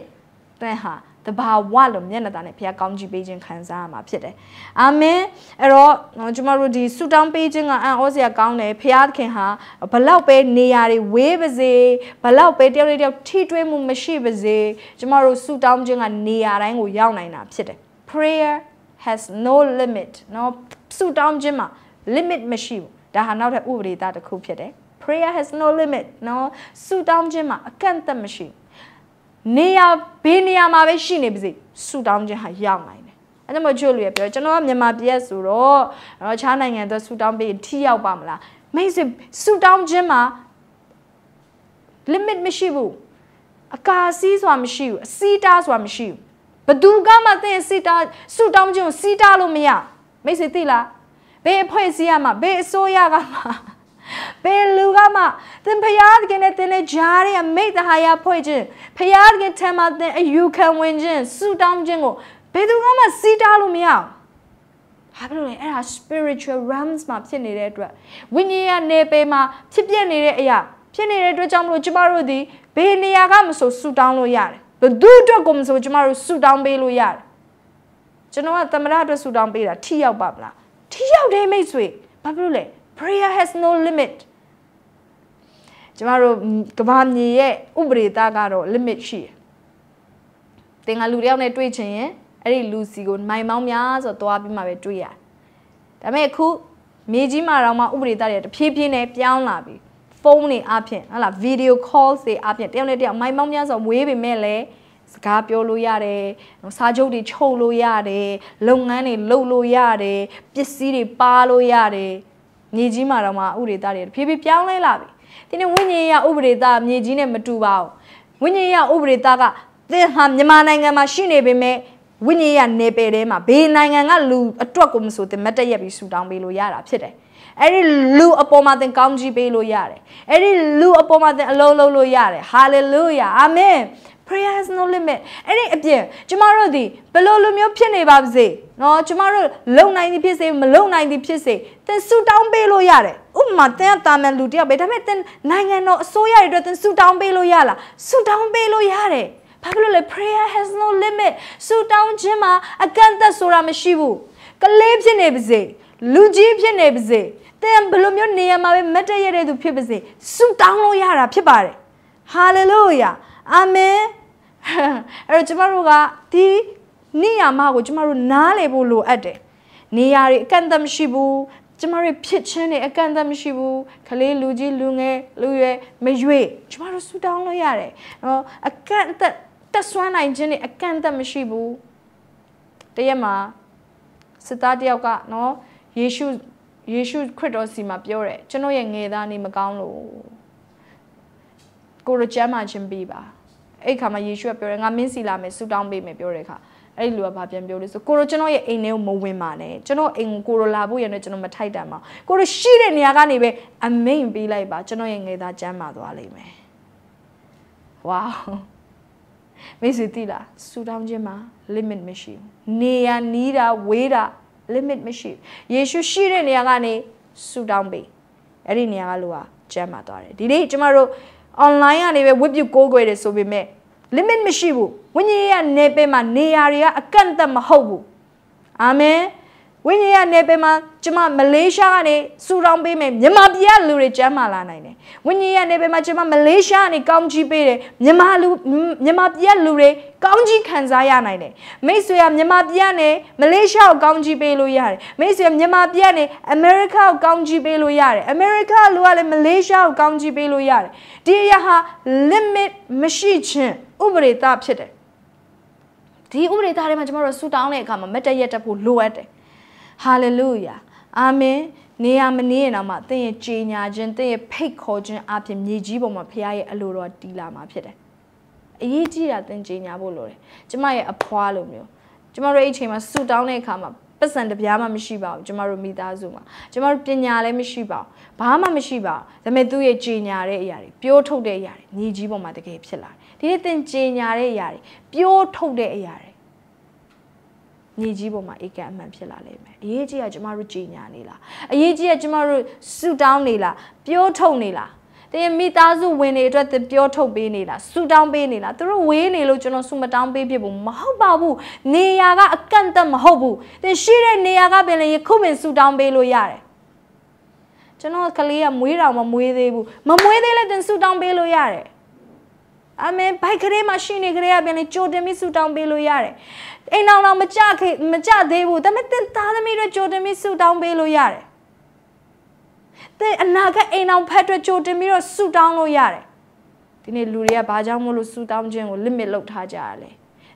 သင်ဟာတဘာဝလို့မျက်နှာသားနဲ့ဘုရားကောင်းချီးပေးခြင်းခံစားရမှာဖြစ်တယ်။အာမင်။အဲ့တော့ကျွန်တော်တို့ဒီဆုတောင်းပေးခြင်းကအံ့ဩစရာကောင်းတယ်။ဘုရားသခင်ဟာဘလောက်ပဲနေရာတွေဝေးပါစေဘလောက်ပဲတယောက်တစ်ယောက်ထိတွေ့မှုမရှိပါစေကျွန်တော်တို့ဆုတောင်းခြင်းကနေရာတိုင်းကိုရောက်နိုင်တာဖြစ်တယ်။ Prayer has no limit နော်ဆုတောင်းခြင်းမှာ limit မရှိဘူး။ဒါဟာနောက်ထပ်ဥပဒေသားတစ်ခုဖြစ်တယ်။ Prayer has no limit နော်ဆုတောင်းခြင်းမှာ အကန့်အသတ်မရှိဘူး။နေရာဘေးနေရာမှာပဲရှိနေပါစေဆူတောင်းခြင်းဟာရောက်နိုင်တယ်အဲ့ဒါမှချို့လူရပြောကျွန်တော်ကမြန်မာပြည်ရဲ့ဆိုတော့တော့ခြားနိုင်ငံအတွက်ဆူတောင်းပေးထိရောက်ပါမလားမိတ်ဆွေဆူတောင်းခြင်းမှာ limit မရှိဘူးအကာစီးဆိုတာမရှိဘူးအစီတားဆိုတာမရှိဘူးဘသူကမှသင်စီတာဆူတောင်းခြင်းကိုစီတားလို့မရမိတ်ဆွေသိလားဘယ်အဖွဲ့အစည်းကမှဘယ်အစိုးရကမှဘယ်လူကမှသင်ဖျားသခင်နဲ့သင်နဲ့ကြားရတဲ့အမိတ်တဟာရဖွဲ့ခြင်းဖျားသခင်ထံမှာသင်အယူခံဝင်ခြင်းဆူတောင်းခြင်းကိုဘယ်သူကမှစီးတားလို့မရဘူးဘာဖြစ်လို့လဲအဲ့ဒါ spiritual realms မှာဖြစ်နေတဲ့အတွက်ဝိညာဉ်ရနေပေမှာဖြစ်ပြနေတဲ့အရာဖြစ်နေတဲ့အတွက်ကြောင့်မလို့ကျမတို့ဒီဘေးနေရာကမဆိုဆူတောင်းလို့ရတယ်ဘယ်သူအတွက်ကိုမဆိုကျမတို့ဆူတောင်းပေးလို့ရတယ်ကျွန်တော်ကသမရအတွက်ဆူတောင်းပေးတာထိရောက်ပါမလားထိရောက်တယ်မိတ်ဆွေဘာဖြစ်လို့လဲ prayer has no limit ကျမတို့ကဘာမြေရဲ့ဥပဒေသားကတော့ limit ရှိတယ်။သင်ကလူတယောက်နဲ့တွေ့ချင်ရင်အဲ့ဒီလူစီကိုမိုင်မောင်းများဆိုတော့တွားပြီးမှပဲတွေ့ရတယ်။ဒါပေမဲ့အခုမြေကြီးမှာတော့မှဥပဒေသားတွေတဖြည်းဖြည်းနဲ့ပြောင်းလာပြီ။ဖုန်းတွေအပြင်ဟလာ video calls တွေအပြင်တယောက်နဲ့တယောက် မိုင်မောင်းများဆိုဝေးပေမဲ့လည်းစကားပြောလို့ရတယ်စာချုပ်တွေချုပ်လို့ရတယ်လုပ်ငန်းတွေလုပ်လို့ရတယ်ပစ္စည်းတွေပါလို့ရတယ်မြေကြီးမှာတော့မှဥပဒေသားတွေဖြည်းဖြည်းပြောင်းလဲလာပြီဒီနေ့ဝိညာဉ်ရဥပဒေသားမြေကြီးနဲ့မတူပါဘူးဝိညာဉ်ရဥပဒေသားကသင်ဟာမြန်မာနိုင်ငံမှာရှိနေပေမဲ့ဝိညာဉ်ရနေပယ်ထဲမှာဘေးနိုင်ငံကလူအတွက်ကိုမဆိုသင်မတက်ရက်ပြီးဆူတောင်းပေးလို့ရတာဖြစ်တယ်အဲ့ဒီလူအပေါ်မှာသင်ကောင်းကြီးပေးလို့ရတယ်အဲ့ဒီလူအပေါ်မှာသင်အလုံးလုံးလို့ရတယ်ဟာလေလုယာအာမင် prayer has no limit အဲ့ဒီအပြင်ကျမတို့ဒီဘလို့လိုမျိုးဖြစ်နေပါပါစေနော်ကျမတို့လုံနိုင်သည်ဖြစ်စေမလုံနိုင်သည်ဖြစ်စေသင်ဆူတောင်းပေးလို့ရတယ်ဥပမာသင်ကတာမန်လူတယောက်ပဲဒါပေမဲ့သင်နိုင်ငံတော်အစိုးရတွေအတွက်သင်ဆူတောင်းပေးလို့ရလားဆူတောင်းပေးလို့ရတယ်ဘာဖြစ်လို့လဲ prayer has no limit ဆူတောင်းခြင်းမှာ အကန့်အသတ်ဆိုတာမရှိဘူးကလေးဖြစ်နေပါစေလူကြီးဖြစ်နေပါစေသင်ဘလို့မျိုးနေရာမှာပဲမတည့်ရတဲ့သူဖြစ်ပါစေဆူတောင်းလို့ရတာဖြစ်ပါတယ် hallelujah amen အဲ့တော့ကျမတို့ကဒီနေရာမကိုကျမတို့နားလည်ဖို့လိုအပ်တယ်နေရာတွေအကန့်အသတ်မရှိဘူးကျမတို့ဖြစ်ချင်းတွေအကန့်အသတ်မရှိဘူးကလေးလူကြီးလူငယ်လူရွယ်မရွေကျမတို့ဆူတောင်းလို့ရတယ်ဟောအကန့်အသတ်တက်ဆွမ်းနိုင်ခြင်းတွေအကန့်အသတ်မရှိဘူးတရက်မှာစစ်သားတယောက်ကနော်ယေရှုယေရှုခရစ်တော်စီမှာပြောတယ်ကျွန်တော်ရဲ့ငယ်သားနေမကောင်းလို့ကိုရကျမ်းမှချင်းပြီးပါအဲ့ခါမှာယေရှုကပြောတယ်ငါမင်းစီလာမယ်ဆူတောင်းပေးမယ်ပြောတဲ့ခါအဲ့လူကဗာပြန်ပြောလို့ဆိုကိုရောကျွန်တော်ရဲ့အိမ်ထဲကိုမဝင်ပါနဲ့ကျွန်တော်အိမ်ကိုကိုရောလာဖို့ရနေကျွန်တော်မထိုက်တန်ပါကိုရောရှိတဲ့နေရာကနေပဲအမိန်ပေးလိုက်ပါကျွန်တော်ရဲ့ငယ်သားကျမ်းမာသွားလိမ့်မယ်ဝေါမိစေတီလာဆူတောင်းခြင်းမှာ limit မရှိနေရနီးတာဝေးတာ limit မရှိယေရှုရှိတဲ့နေရာကနေဆူတောင်းပေးအဲ့ဒီနေရာကလို့ကကျမ်းမာသွားတယ်ဒီနေ့ကျမတို့ online ကနေပဲဝတ်ပြုကိုးကွယ်တယ်ဆိုပေမဲ့ limit မရှိဘူးဝိညာဉ်ရဲ့နေပယ်မှာနေရာတွေကအကန့်အသတ်မဟုတ်ဘူးအာမင်ဝိညာဉ်ရနယ်ပယ်မှာကျမမလေးရှားကနေစူတောင်းပေးမယ်မြန်မာပြည်ကလူတွေကျမ်းမာလာနိုင်တယ်ဝိညာဉ်ရနယ်ပယ်မှာကျမမလေးရှားကနေကောင်းချီးပေးတယ်မြန်မာလူမြန်မာပြည်ကလူတွေကောင်းချီးခံစားရနိုင်တယ်မိတ်ဆွေကမြန်မာပြည်ကနေမလေးရှားကိုကောင်းချီးပေးလို့ရတယ်မိတ်ဆွေကမြန်မာပြည်ကနေအမေရိကကိုကောင်းချီးပေးလို့ရတယ်အမေရိကလူကလည်းမလေးရှားကိုကောင်းချီးပေးလို့ရတယ်ဒီအရာဟာ limit မရှိခြင်းဥပဒေသဖြစ်တယ်ဒီဥပဒေသားထဲမှာကျမတို့ဆူတောင်းတဲ့အခါမှာမတည့်ရက်တက်ဖို့လိုအပ်တယ်ဟာလေလုယာအာမင်နေရမနေရင်တော့မှသင်ရဲ့ကြေညာခြင်းသင်ရဲ့ဖိတ်ခေါ်ခြင်းအပြင်မြေကြီးပေါ်မှာဖခင်ရဲ့အလိုတော်တည်လာမှာဖြစ်တယ်အရေးကြီးတာသင်ကြေညာဖို့လိုတယ်ကျမရဲ့အဖွားလိုမျိုးကျမတို့အဲ့အချိန်မှာဆူတောင်းတဲ့အခါမှာပတ်စံတပြားမှမရှိပါဘူးကျမတို့မိသားစုမှာကျမတို့ပညာလည်းမရှိပါဘူးဘာမှမရှိပါဘူးဒါပေမဲ့သူ့ရဲ့ကြေညာတဲ့အရာတွေပြောထုတ်တဲ့အရာတွေညီကြီးပေါ်မှာတကယ်ဖြစ်လာတယ်ဒီနေ့သင်ကြေညာတဲ့အရာတွေပြောထုတ်တဲ့အရာတွေမြေကြီးပေါ်မှာဧကန်အမှန်ဖြစ်လာလိမ့်မယ်အရေးကြီးကကျမတို့ကြည်ညာနေလားအရေးကြီးကကျမတို့ဆူတောင်းနေလားပြောထုတ်နေလားတင်မိသားစုဝင်တွေအတွက်တင်ပြောထုတ်ပေးနေလားဆူတောင်းပေးနေလားသူတို့ဝေးနေလို့ကျွန်တော်ဆူမတောင်းပေးဖြစ်ဘူးမဟုတ်ပါဘူးနေရာကအကန့်အသတ်မဟုတ်ဘူးတင်ရှိတဲ့နေရာကပင်လည်းယခုပင်ဆူတောင်းပေးလို့ရတယ်ကျွန်တော်ကလေးကမွေးတောင်မမွေးသေးဘူးမမွေးသေးလည်းတင်ဆူတောင်းပေးလို့ရတယ်အမေဘိုက်ကလေးမှာရှိနေကလေးကပြန်လေကြိုတင်ပြီးဆူတောင်းပေးလို့ရတယ်အိမ်အောင်တော့မကြခေမကြသေးဘူးဒါပေမဲ့တင်သားသမီးတွေကြိုတင်ပြီးဆူတောင်းပေးလို့ရတယ်တင်အနာကအိမ်အောင်ဖက်တွေကြိုတင်ပြီးတော့ဆူတောင်းလို့ရတယ်ဒီနေ့လူတွေကဘာကြောင့်မို့လို့ဆူတောင်းခြင်းကို limit လုပ်ထားကြရလဲ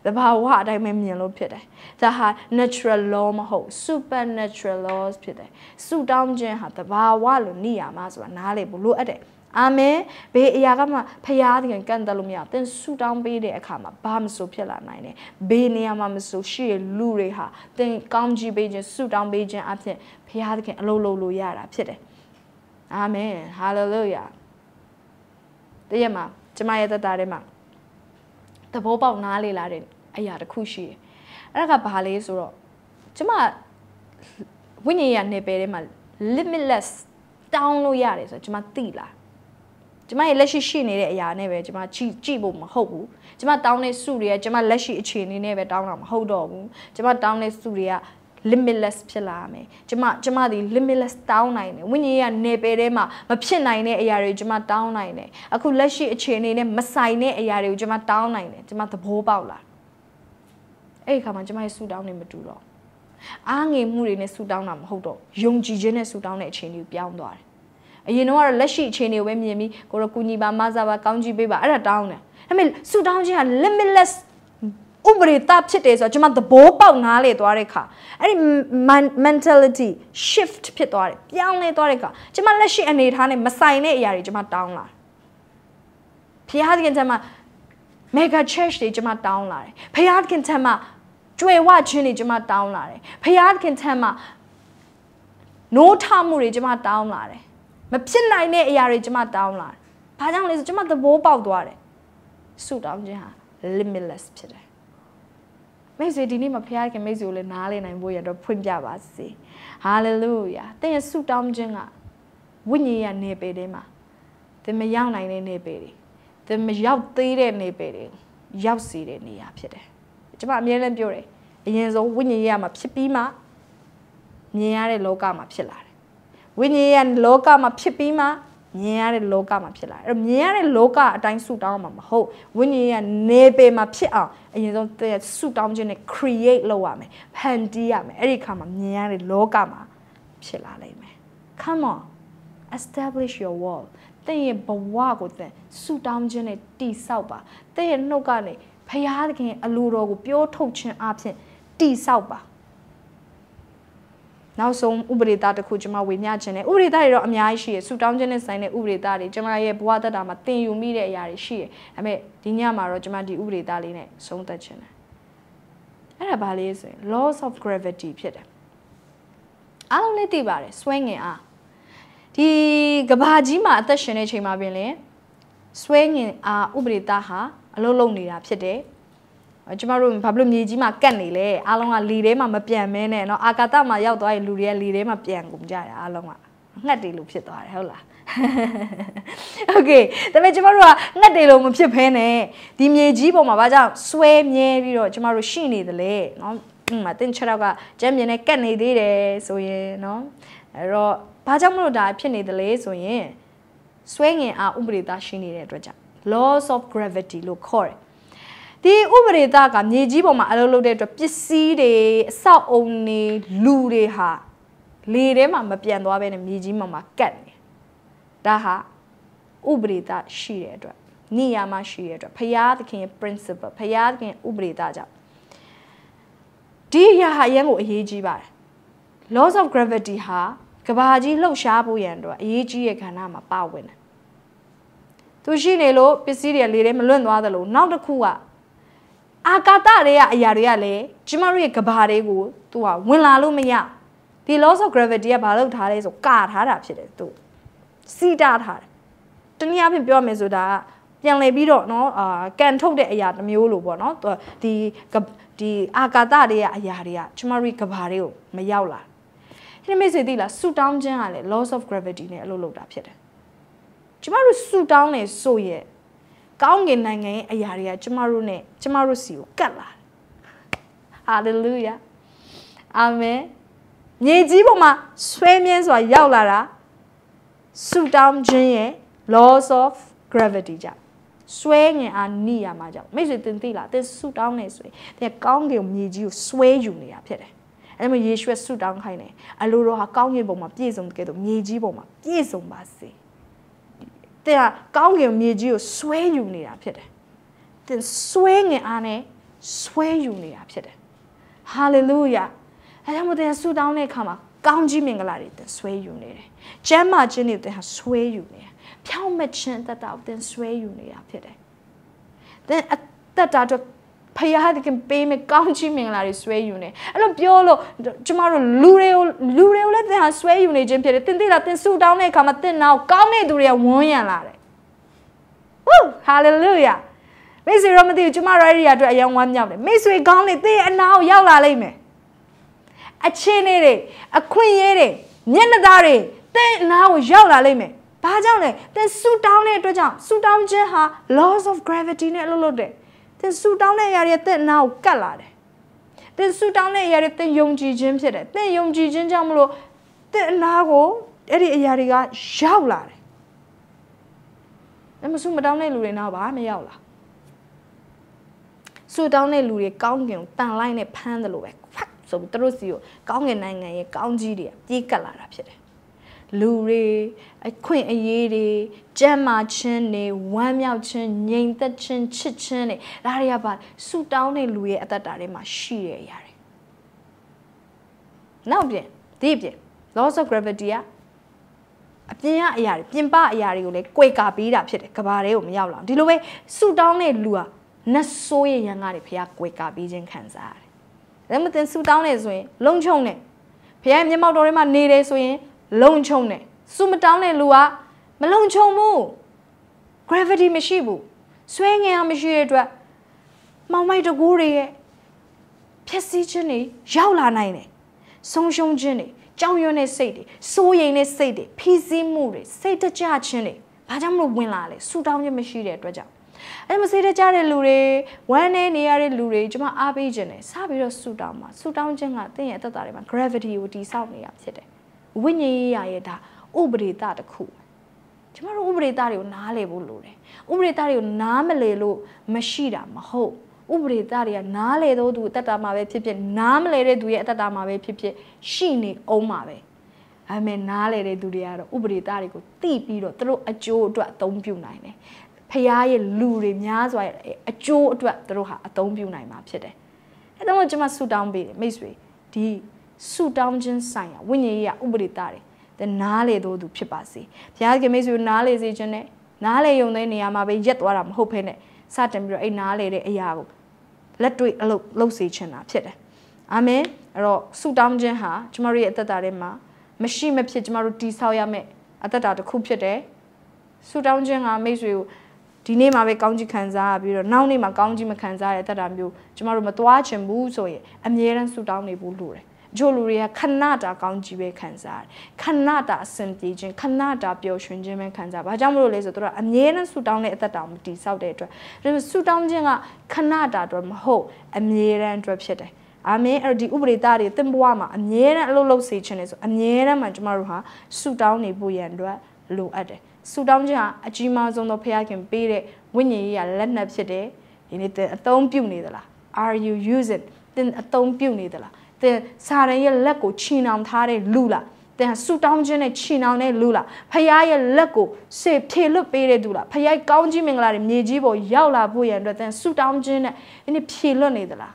သဘာဝအတိုင်းပဲမြင်လို့ဖြစ်တယ်။ဒါဟာ natural law မဟုတ် supernatural laws ဖြစ်တယ်။ဆူတောင်းခြင်းဟာသဘာဝလို့ညရမှာဆိုတာနားလေဘူးလို့အပ်တယ်။အာမင်ဘေးအရာကမှဖရားသခင်ကန့်တယ်လို့မရသင်ဆူတောင်းပေးတဲ့အခါမှာဘာမဆိုဖြစ်လာနိုင်တယ်ဘေးနေရာမှာမဆိုရှိရလူတွေဟာသင်ကောင်းကြီးပေးခြင်းဆူတောင်းပေးခြင်းအဖြစ်ဖရားသခင်အလုံးလုံးလို့ရတာဖြစ်တယ်အာမင်ဟာလေလုယာတည့်ရမှာကျမရဲ့သက်တာထဲမှာသဘောပေါက်နားလေလာတဲ့အရာတစ်ခုရှိတယ်အဲ့ဒါကဘာလဲဆိုတော့ကျမဝိညာဉ်ရနယ်ပယ်ထဲမှာ limitless တောင်းလို့ရတယ်ဆိုတော့ကျမသိလားကျမရဲ့လက်ရှိရှိနေတဲ့အရာနဲ့ပဲကျမကြည့်ကြည့်ဖို့မဟုတ်ဘူးကျမတောင်းတဲ့စုတွေကကျမလက်ရှိအခြေအနေနဲ့ပဲတောင်းတာမဟုတ်တော့ဘူးကျမတောင်းတဲ့စုတွေက limitless ဖြစ်လာမယ်။ကျမကျမဒီ limitless တောင်းနိုင်တယ်။ဝိညာဉ်ရဲ့နယ်ပယ်ထဲမှာမဖြစ်နိုင်တဲ့အရာတွေကျမတောင်းနိုင်တယ်။အခုလက်ရှိအခြေအနေနဲ့မဆိုင်တဲ့အရာတွေကိုကျမတောင်းနိုင်တယ်။ကျမသဘောပေါက်လာ။အဲ့ဒီအခါမှာကျမရဲ့ဆူတောင်းနေမတူတော့။အားငယ်မှုတွေနဲ့ဆူတောင်းတာမဟုတ်တော့။ယုံကြည်ခြင်းနဲ့ဆူတောင်းတဲ့အခြေအနေကိုပြောင်းသွားတယ်အရင်တော့လက်ရှိအခြေအနေကိုပဲမြင်ပြီးကိုရောကူညီပါမစားပါကောင်းကြီးပေးပါအဲ့ဒါတောင်းတယ်ဒါပေမဲ့ဆူတောင်းခြင်းက limitless ဥပဒေတာဖြစ်တယ်ဆိုတော့ကျွန်မသဘောပေါက်နားလေသွားတဲ့ခါအဲ့ဒီ mentality shift ဖြစ်သွားတယ်ပြောင်းလဲသွားတဲ့ခါကျွန်မလက်ရှိအနေထားနဲ့မဆိုင်တဲ့အရာတွေကျွန်မတောင်းလာဖျားသခင်ထံမှာ mega church တွေကျွန်မတောင်းလာတယ်ဖျားသခင်ထံမှာကျွယ်ဝခြင်းတွေကျွန်မတောင်းလာတယ်ဖျားသခင်ထံမှာ노ထမှုတွေကျွန်မတောင်းလာတယ်မဖြစ်နိုင်တဲ့အရာတွေကျမတောင်းလာတယ်။ဘာကြောင့်လဲဆိုကျမသဘောပေါက်သွားတယ်။ဆူတောင်းခြင်းဟာ limitless ဖြစ်တယ်။မိတ်ဆွေဒီနေ့မှာဖခင်မိတ်ဆွေကိုလည်းနားလည်နိုင်ဖို့ရတော့ဖွင့်ပြပါစေ။ hallelujah ။သင်ရဲ့ဆူတောင်းခြင်းကဝိညာဉ်ရဲ့နေပေတဲ့မှာသင်မရောက်နိုင်တဲ့နေပေတွေ။သင်မရောက်သေးတဲ့နေပေတွေရောက်စေတဲ့နေရာဖြစ်တယ်။ကျမအမြဲတမ်းပြောတယ်။အရင်ဆုံးဝိညာဉ်ရေးမှာဖြစ်ပြီးမှမြင်ရတဲ့လောကမှာဖြစ်လာတယ်ဝိညာဉ်ရဲ့လောကမှာဖြစ်ပြီးမှမြင်ရတဲ့လောကမှာဖြစ်လာအဲ့တော့မြင်ရတဲ့လောကအတိုင်းဆုတောင်းမှာမဟုတ်ဝိညာဉ်ရဲ့နေပေမှာဖြစ်အောင်အရင်ဆုံးဆုတောင်းခြင်းနဲ့ create လုပ်ရမယ်ဖန်တီးရမယ်အဲ့ဒီခါမှာမြင်ရတဲ့လောကမှာဖြစ်လာလိမ့်မယ် come on establish your wall တဲ့ရဲ့ဘဝကိုတဲ့ဆုတောင်းခြင်းနဲ့တိဆောက်ပါတဲ့ရဲ့နှုတ်ကနေဖရာသခင် အလိုတော်ကိုပြောထုတ်ခြင်းအပြင်တိဆောက်ပါနောက်ဆုံးဥပဒေသားတစ်ခုကျွန်မဝေမျှခြင်းနဲ့ဥပဒေသားတွေတော့အများကြီးရှိရယ်ဆူတောင်းခြင်းနဲ့ဆိုင်တဲ့ဥပဒေသားတွေကျွန်မရဲ့ဘဝတက်တာမှာသင်ယူမိတဲ့အရာတွေရှိရယ်ဒါပေမဲ့ဒီညမှာတော့ကျွန်မဒီဥပဒေသားလေးနဲ့ဆုံးသက်ခြင်းနဲ့အဲ့ဒါဘာလဲဆိုရင် laws of gravity ဖြစ်တယ်အားလုံးလေးသိပါတယ်ဆွဲငင်အားဒီကဘာကြီးမှာအသက်ရှင်နေချိန်မှာပင်လေဆွဲငင်အားဥပဒေသားဟာအလုံးလုံးနေတာဖြစ်တယ်ကျမတို့ဘာလို့မြေကြီးမှာကတ်နေလဲအားလုံးကလေထဲမှာမပြန်မဲနဲ့เนาะအာကာသမှာရောက်သွားရင်လူတွေကလေထဲမှာပြန်ကုန်ကြတယ်အားလုံးကငှက်တယ်လို့ဖြစ်သွားတယ်ဟုတ်လားโอเคဒါပေမဲ့ကျမတို့ကငှက်တယ်လို့မဖြစ်ဘဲနဲ့ဒီမြေကြီးပေါ်မှာဘာကြောင့်ဆွဲမြဲပြီးတော့ကျမတို့ရှိနေတယ်လေเนาะဥမာတင်ချက်တော့ကကျမ်းမြင်နဲ့ကတ်နေသေးတယ်ဆိုရင်เนาะအဲ့တော့ဘာကြောင့်မလို့ဒါဖြစ်နေတယ်လေဆိုရင်ဆွဲငင်အားဥပဒေသားရှိနေတဲ့အတွက်ကြောင့် laws of gravity လို့ခေါ်တယ်ဒီဥပဒေသားကမြေကြီးပေါ်မှာအလုပ်လုပ်တဲ့အတွက်ပစ္စည်းတွေအဆောက်အုံတွေလူတွေဟာလေထဲမှာမပြန်သွားဘဲနဲ့မြေကြီးပေါ်မှာကတ်နေဒါဟာဥပဒေသားရှိတဲ့အတွက်နေရာမှာရှိတဲ့အတွက်ဘုရားသခင်ရဲ့ principle ဘုရားသခင်ဥပဒေသားကြောင့်ဒီအရာဟာအရင်ကိုအရေးကြီးပါတယ် laws of gravity ဟာကဘာကြီးလှုပ်ရှားဖို့ရန်အတွက်အရေးကြီးတဲ့ကဏ္ဍမှာပါဝင်တယ်သူရှိနေလို့ပစ္စည်းတွေလေထဲမလွင့်သွားသလိုနောက်တစ်ခုကအာကာသတွေကအရာတွေကလည်းကျမတို့ရဲ့ကဘာတွေကိုသူကဝင်လာလို့မရဒီ laws of gravity ကဘာလို့ထားလဲဆိုကာထားတာဖြစ်တယ်သူစီးတားထားတယ်တနည်းအားဖြင့်ပြောရမယ်ဆိုတာကပြန်လည်ပြီးတော့เนาะအာကန်ထုတ်တဲ့အရာတစ်မျိုးလို့ပေါ့เนาะဒီဒီအာကာသတွေရဲ့အရာတွေကကျမတို့ကဘာတွေကိုမရောက်လာဟိမိတ်ဆွေသိလားဆူတောင်းခြင်းကလည်း laws of gravity နဲ့အလုပ်လုပ်တာဖြစ်တယ်ကျမတို့ဆူတောင်းနေဆိုရဲ့ကောင်းကင်နိုင်ငံရဲ့အရာတွေကကျမတို့နဲ့ကျမတို့စီကိုကတ်လာဟာလေလုယာအာမင်မြေကြီးပေါ်မှာဆွဲမြဲစွာရောက်လာတာဆူတောင်းခြင်းရဲ့ laws of gravity ကြောင့်ဆွဲငင်အားနိယာမှာကြောင့်မိတ်ဆွေတင်သိလားတင်ဆူတောင်းနေဆိုရင်တင်ကောင်းကင်မြေကြီးကိုဆွဲယူနေတာဖြစ်တယ်အဲ့မှာယေရှုဆူတောင်းခိုင်းတယ်အလိုတော်ဟာကောင်းကင်ဘုံမှာပြည့်စုံတကယ်တော့မြေကြီးဘုံမှာပြည့်စုံပါစေတဲ့ကကောင်းကင်မြေကြီးကိုဆွဲယူနေတာဖြစ်တယ်။သင်ဆွဲငင်အားနဲ့ဆွဲယူနေတာဖြစ်တယ်။ဟာလေလုယာ။အဲဒါမို့သင်ဆူတောင်းတဲ့အခါမှာကောင်းကြီးမင်္ဂလာတွေသင်ဆွဲယူနေတယ်။ကျမ်းမာခြင်းတွေသင်ဟာဆွဲယူနေတယ်။ဖြောင့်မခြင်းတတ်တာကိုသင်ဆွဲယူနေတာဖြစ်တယ်။သင်အသက်တာအတွက်ဖရာသခင်ပေးမယ်ကောင်းချီးမင်္ဂလာတွေဆွဲယူနေအဲ့လိုပြောလို့ကျမတို့လူတွေကိုလူတွေကိုလည်းသင်ဟာဆွဲယူနေခြင်းဖြစ်တယ်သင်သိလားသင်ဆူတောင်းတဲ့အခါမှာသင်နောက်ကောင်းတဲ့သူတွေကဝန်းရံလာတယ်ဝူးဟာလေလုယာမိတ်ဆွေရောမသိဘူးကျမရိုက်ရီအတွက်အယံဝမ်းမြောက်တယ်မိတ်ဆွေကောင်းလေသင်အနာကိုရောက်လာလိမ့်မယ်အချင်းတွေအခွင့်ရေးတွေမျက်နှာသားတွေသင်အနာကိုရောက်လာလိမ့်မယ်ဘာကြောင့်လဲသင်ဆူတောင်းတဲ့အတွက်ကြောင့်ဆူတောင်းခြင်းဟာ laws of gravity နဲ့အလုပ်လုပ်တယ်သင်ဆူတောင်းတဲ့အရာတွေသင်နာကိုကတ်လာတယ်သင်ဆူတောင်းတဲ့အရာတွေသင်ယုံကြည်ခြင်းဖြစ်တယ်သင်ယုံကြည်ခြင်းကြောင့်မလို့သင်အနာကိုအဲ့ဒီအရာတွေကရောက်လာတယ်မဆူမတောင်းတဲ့လူတွေနောက်ပါမရောက်လာဆူတောင်းတဲ့လူတွေကောင်းကင်ကိုတန်လိုက်နဲ့ဖမ်းတယ်လို့ပဲဖတ်ဆိုပြီးသူတို့စီကိုကောင်းကင်နိုင်ငံရဲ့ကောင်းကြီးတွေကပြေးကတ်လာတာဖြစ်တယ်လူတွေအခွင့်အရေးတွေကြမ်းမာခြင်းတွေဝမ်းမြောက်ခြင်းငြိမ်သက်ခြင်းချစ်ခြင်းတွေဒါတွေကပါဆူတောင်းတဲ့လူရဲ့အတ္တတာထဲမှာရှိတဲ့အရာတွေနောက်ပြန်ဒီပြန် laws of gravity ကအပြင်ကအရာတွေပြင်ပအရာတွေကိုလည်းကြွေကာပေးတာဖြစ်တယ်ကဘာတွေကိုမရောက်လောက်ဒီလိုပဲဆူတောင်းတဲ့လူဟာနတ်ဆိုးရဲ့ရန်ကနေဖះကြွေကာပေးခြင်းခံစားရတယ်ဒါမှမဟုတ်ဆူတောင်းနေဆိုရင် လုံချုံနေဖះရဲ့မျက်မှောက်တော်ထဲမှာနေတယ်ဆိုရင်လုံချုံတယ်စုမတောင်းတဲ့လူကမလုံချုံဘူး gravity မရှိဘူးဆွဲငင်အောင်မရှိတဲ့အတွက်မောင်မိုက်တကူတွေရဲ့ဖြစ်စည်းခြင်းတွေရောက်လာနိုင်တယ်ဆုံးရှုံးခြင်းတွေကြောက်ရွံ့တဲ့စိတ်တွေစိုးရိမ်တဲ့စိတ်တွေဖိစီးမှုတွေစိတ်တကြခြင်းတွေဘာကြောင့်မလို့ဝင်လာလဲဆူတောင်းခြင်းမရှိတဲ့အတွက်ကြောင့်အဲ့မစိတ်တကြတဲ့လူတွေဝမ်းနေနေရတဲ့လူတွေကျွန်မအားပေးခြင်းနဲ့စပြီးတော့ဆူတောင်းပါဆူတောင်းခြင်းကသင်ရဲ့အသက်တာတွေမှာ gravity ကိုတည်ဆောက်နေတာဖြစ်တယ်ဝိညာဉ်ရေးရာရဲ့ဒါဥပဒေတတစ်ခုကျမတို့ဥပဒေတတွေကိုနားလည်ဖို့လိုတယ်ဥပဒေတတွေကိုနားမလည်လို့မရှိတာမဟုတ်ဥပဒေတတွေကနားလေတော့သူအတ္တမှာပဲဖြစ်ဖြစ်နားမလဲတဲ့သူရဲ့အတ္တမှာပဲဖြစ်ဖြစ်ရှိနေအောင်မှာပဲဒါပေမဲ့နားလေတဲ့သူတွေကတော့ဥပဒေတတွေကိုသိပြီးတော့သူတို့အကျိုးအတွက်အသုံးပြုနိုင်တယ်ဖះရဲ့လူတွေများစွာရဲ့အကျိုးအတွက်သူတို့ဟာအသုံးပြုနိုင်မှာဖြစ်တယ်အဲဒါကြောင့်ကျွန်မဆူတောင်းပေးတယ်မိတ်ဆွေဒီဆုတောင်းခြင်းဆိုင်ရာဝိညာဉ်ရေးဥပဒေတာတယ်ဒါနားလေသောသူဖြစ်ပါစေဘုရားခင်မိတ်ဆွေနားလေစေခြင်းနဲ့နားလေယုံတဲ့နေရာမှာပဲရက်သွားတာမဟုတ်ဘဲနဲ့စတင်ပြီးတော့အဲ့နားလေတဲ့အရာကိုလက်တွေ့အလုပ်လုပ်စေခြင်းတာဖြစ်တယ်အာမင်အဲ့တော့ဆုတောင်းခြင်းဟာကျမတို့ရဲ့အသက်တာထဲမှာမရှိမဖြစ်ကျမတို့တည်ဆောက်ရမယ့်အသက်တာတစ်ခုဖြစ်တယ်ဆူတောင်းခြင်းကမိတ်ဆွေကိုဒီနေ့မှာပဲကောင်းကြီးခံစားရပြီးတော့နောက်နေ့မှာကောင်းကြီးမခံစားရတဲ့အသက်တာမျိုးကျမတို့မသွားချင်ဘူးဆိုရင်အမြဲတမ်းဆူတောင်းနေဖို့လိုတယ်ဂျိုလူတွေကခဏတာကောင်းကြီးပဲခံစားရတယ်ခဏတာအဆင်ပြေခြင်းခဏတာပျော်ရွှင်ခြင်းပဲခံစားဘာကြောင့်မလို့လဲဆိုတော့အမြဲတမ်းဆူတောင်းတဲ့အသက်တာကိုမတိဆောက်တဲ့အတွက်ဆူတောင်းခြင်းကခဏတာအတွက်မဟုတ်အမြဲတမ်းအတွက်ဖြစ်တယ်အာမင်အဲ့ဒီဥပဒေသားတွေတင်ပွားမှာအမြဲတမ်းအလုပ်လုပ်စေခြင်းလေဆိုအမြဲတမ်းမှကျမတို့ဟာဆူတောင်းနေဖို့ရန်အတွက်လိုအပ်တယ်ဆူတောင်းခြင်းဟာအကြီးမားဆုံးသောဖခင်ပေးတဲ့ဝိညာဉ်ရေးရလက်နက်ဖြစ်တယ်ဒီနေ့အသုံးပြုနေသလား are you using တင်အသုံးပြုနေသလားသင်စာရန်ရဲ့လက်ကိုချီနှောင်ထားတဲ့လူလားသင်ဆူတောင်းခြင်းနဲ့ချီနှောင်တဲ့လူလားဖခင်ရဲ့လက်ကိုစေထေလွတ်ပေးတဲ့သူလားဖခင်ကောင်းကြီးမင်္ဂလာတွေမြေကြီးပေါ်ရောက်လာဖို့ရန်အတွက်သင်ဆူတောင်းခြင်းနဲ့ဒီနေ့ဖြေလွတ်နေသလား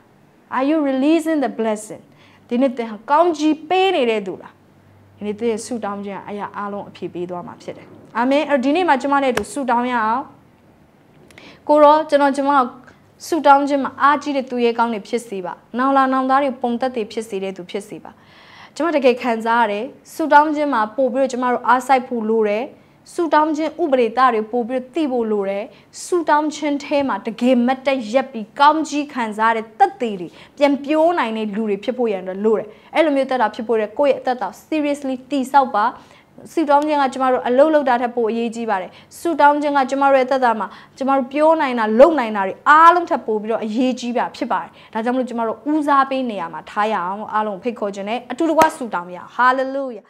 Are you releasing the blessing ဒီနေ့သင်ကောင်းကြီးပေးနေတဲ့သူလားဒီနေ့သင်ဆူတောင်းခြင်းအရာအလုံးအပြည့်ပေးသွားမှာဖြစ်တယ်အာမင်အဲ့ဒီနေ့မှာကျွန်မနဲ့အတူဆူတောင်းရအောင်ကိုရောကျွန်တော်ကျွန်မဆူတောင်းခြင်းမှာအားကြီးတဲ့သူရဲ့ကောင်းတွေဖြစ်စေပါနောင်လာနောင်သားတွေပုံသက်တွေဖြစ်စေတဲ့သူဖြစ်စေပါကျွန်မတကယ်ခံစားရတယ်ဆူတောင်းခြင်းမှာပို့ပြီးတော့ကျွန်မတို့အားစိုက်ဖို့လိုတယ်ဆူတောင်းခြင်းဥပဒေသားတွေပို့ပြီးသိဖို့လိုတယ်ဆူတောင်းခြင်းထဲမှာတကယ်မတက်ရက်ပြီးကောင်းကြီးခံစားတဲ့တက်သေးတွေပြန်ပြိုးနိုင်တဲ့လူတွေဖြစ်ဖို့ရန်တော့လိုတယ်အဲ့လိုမျိုးတက်တာဖြစ်ဖို့ရကိုယ့်ရဲ့အသက်တာ seriously တိဆောက်ပါဆူတောင်းခြင်းကကျမတို့အလုပ်လုပ်တာထက်ပိုအရေးကြီးပါတယ်ဆူတောင်းခြင်းကကျမတို့ရဲ့သက်သာမှာကျမတို့ပြောနိုင်တာလုပ်နိုင်တာတွေအားလုံးထပ်ပိုပြီးတော့အရေးကြီးပါဖြစ်ပါတယ်ဒါကြောင့်မလို့ကျမတို့ဦးစားပေးနေရမှာထားရအောင်အားလုံးဖိတ်ခေါ်ခြင်းနဲ့အတူတကွဆူတောင်းရဟာလေလုယာ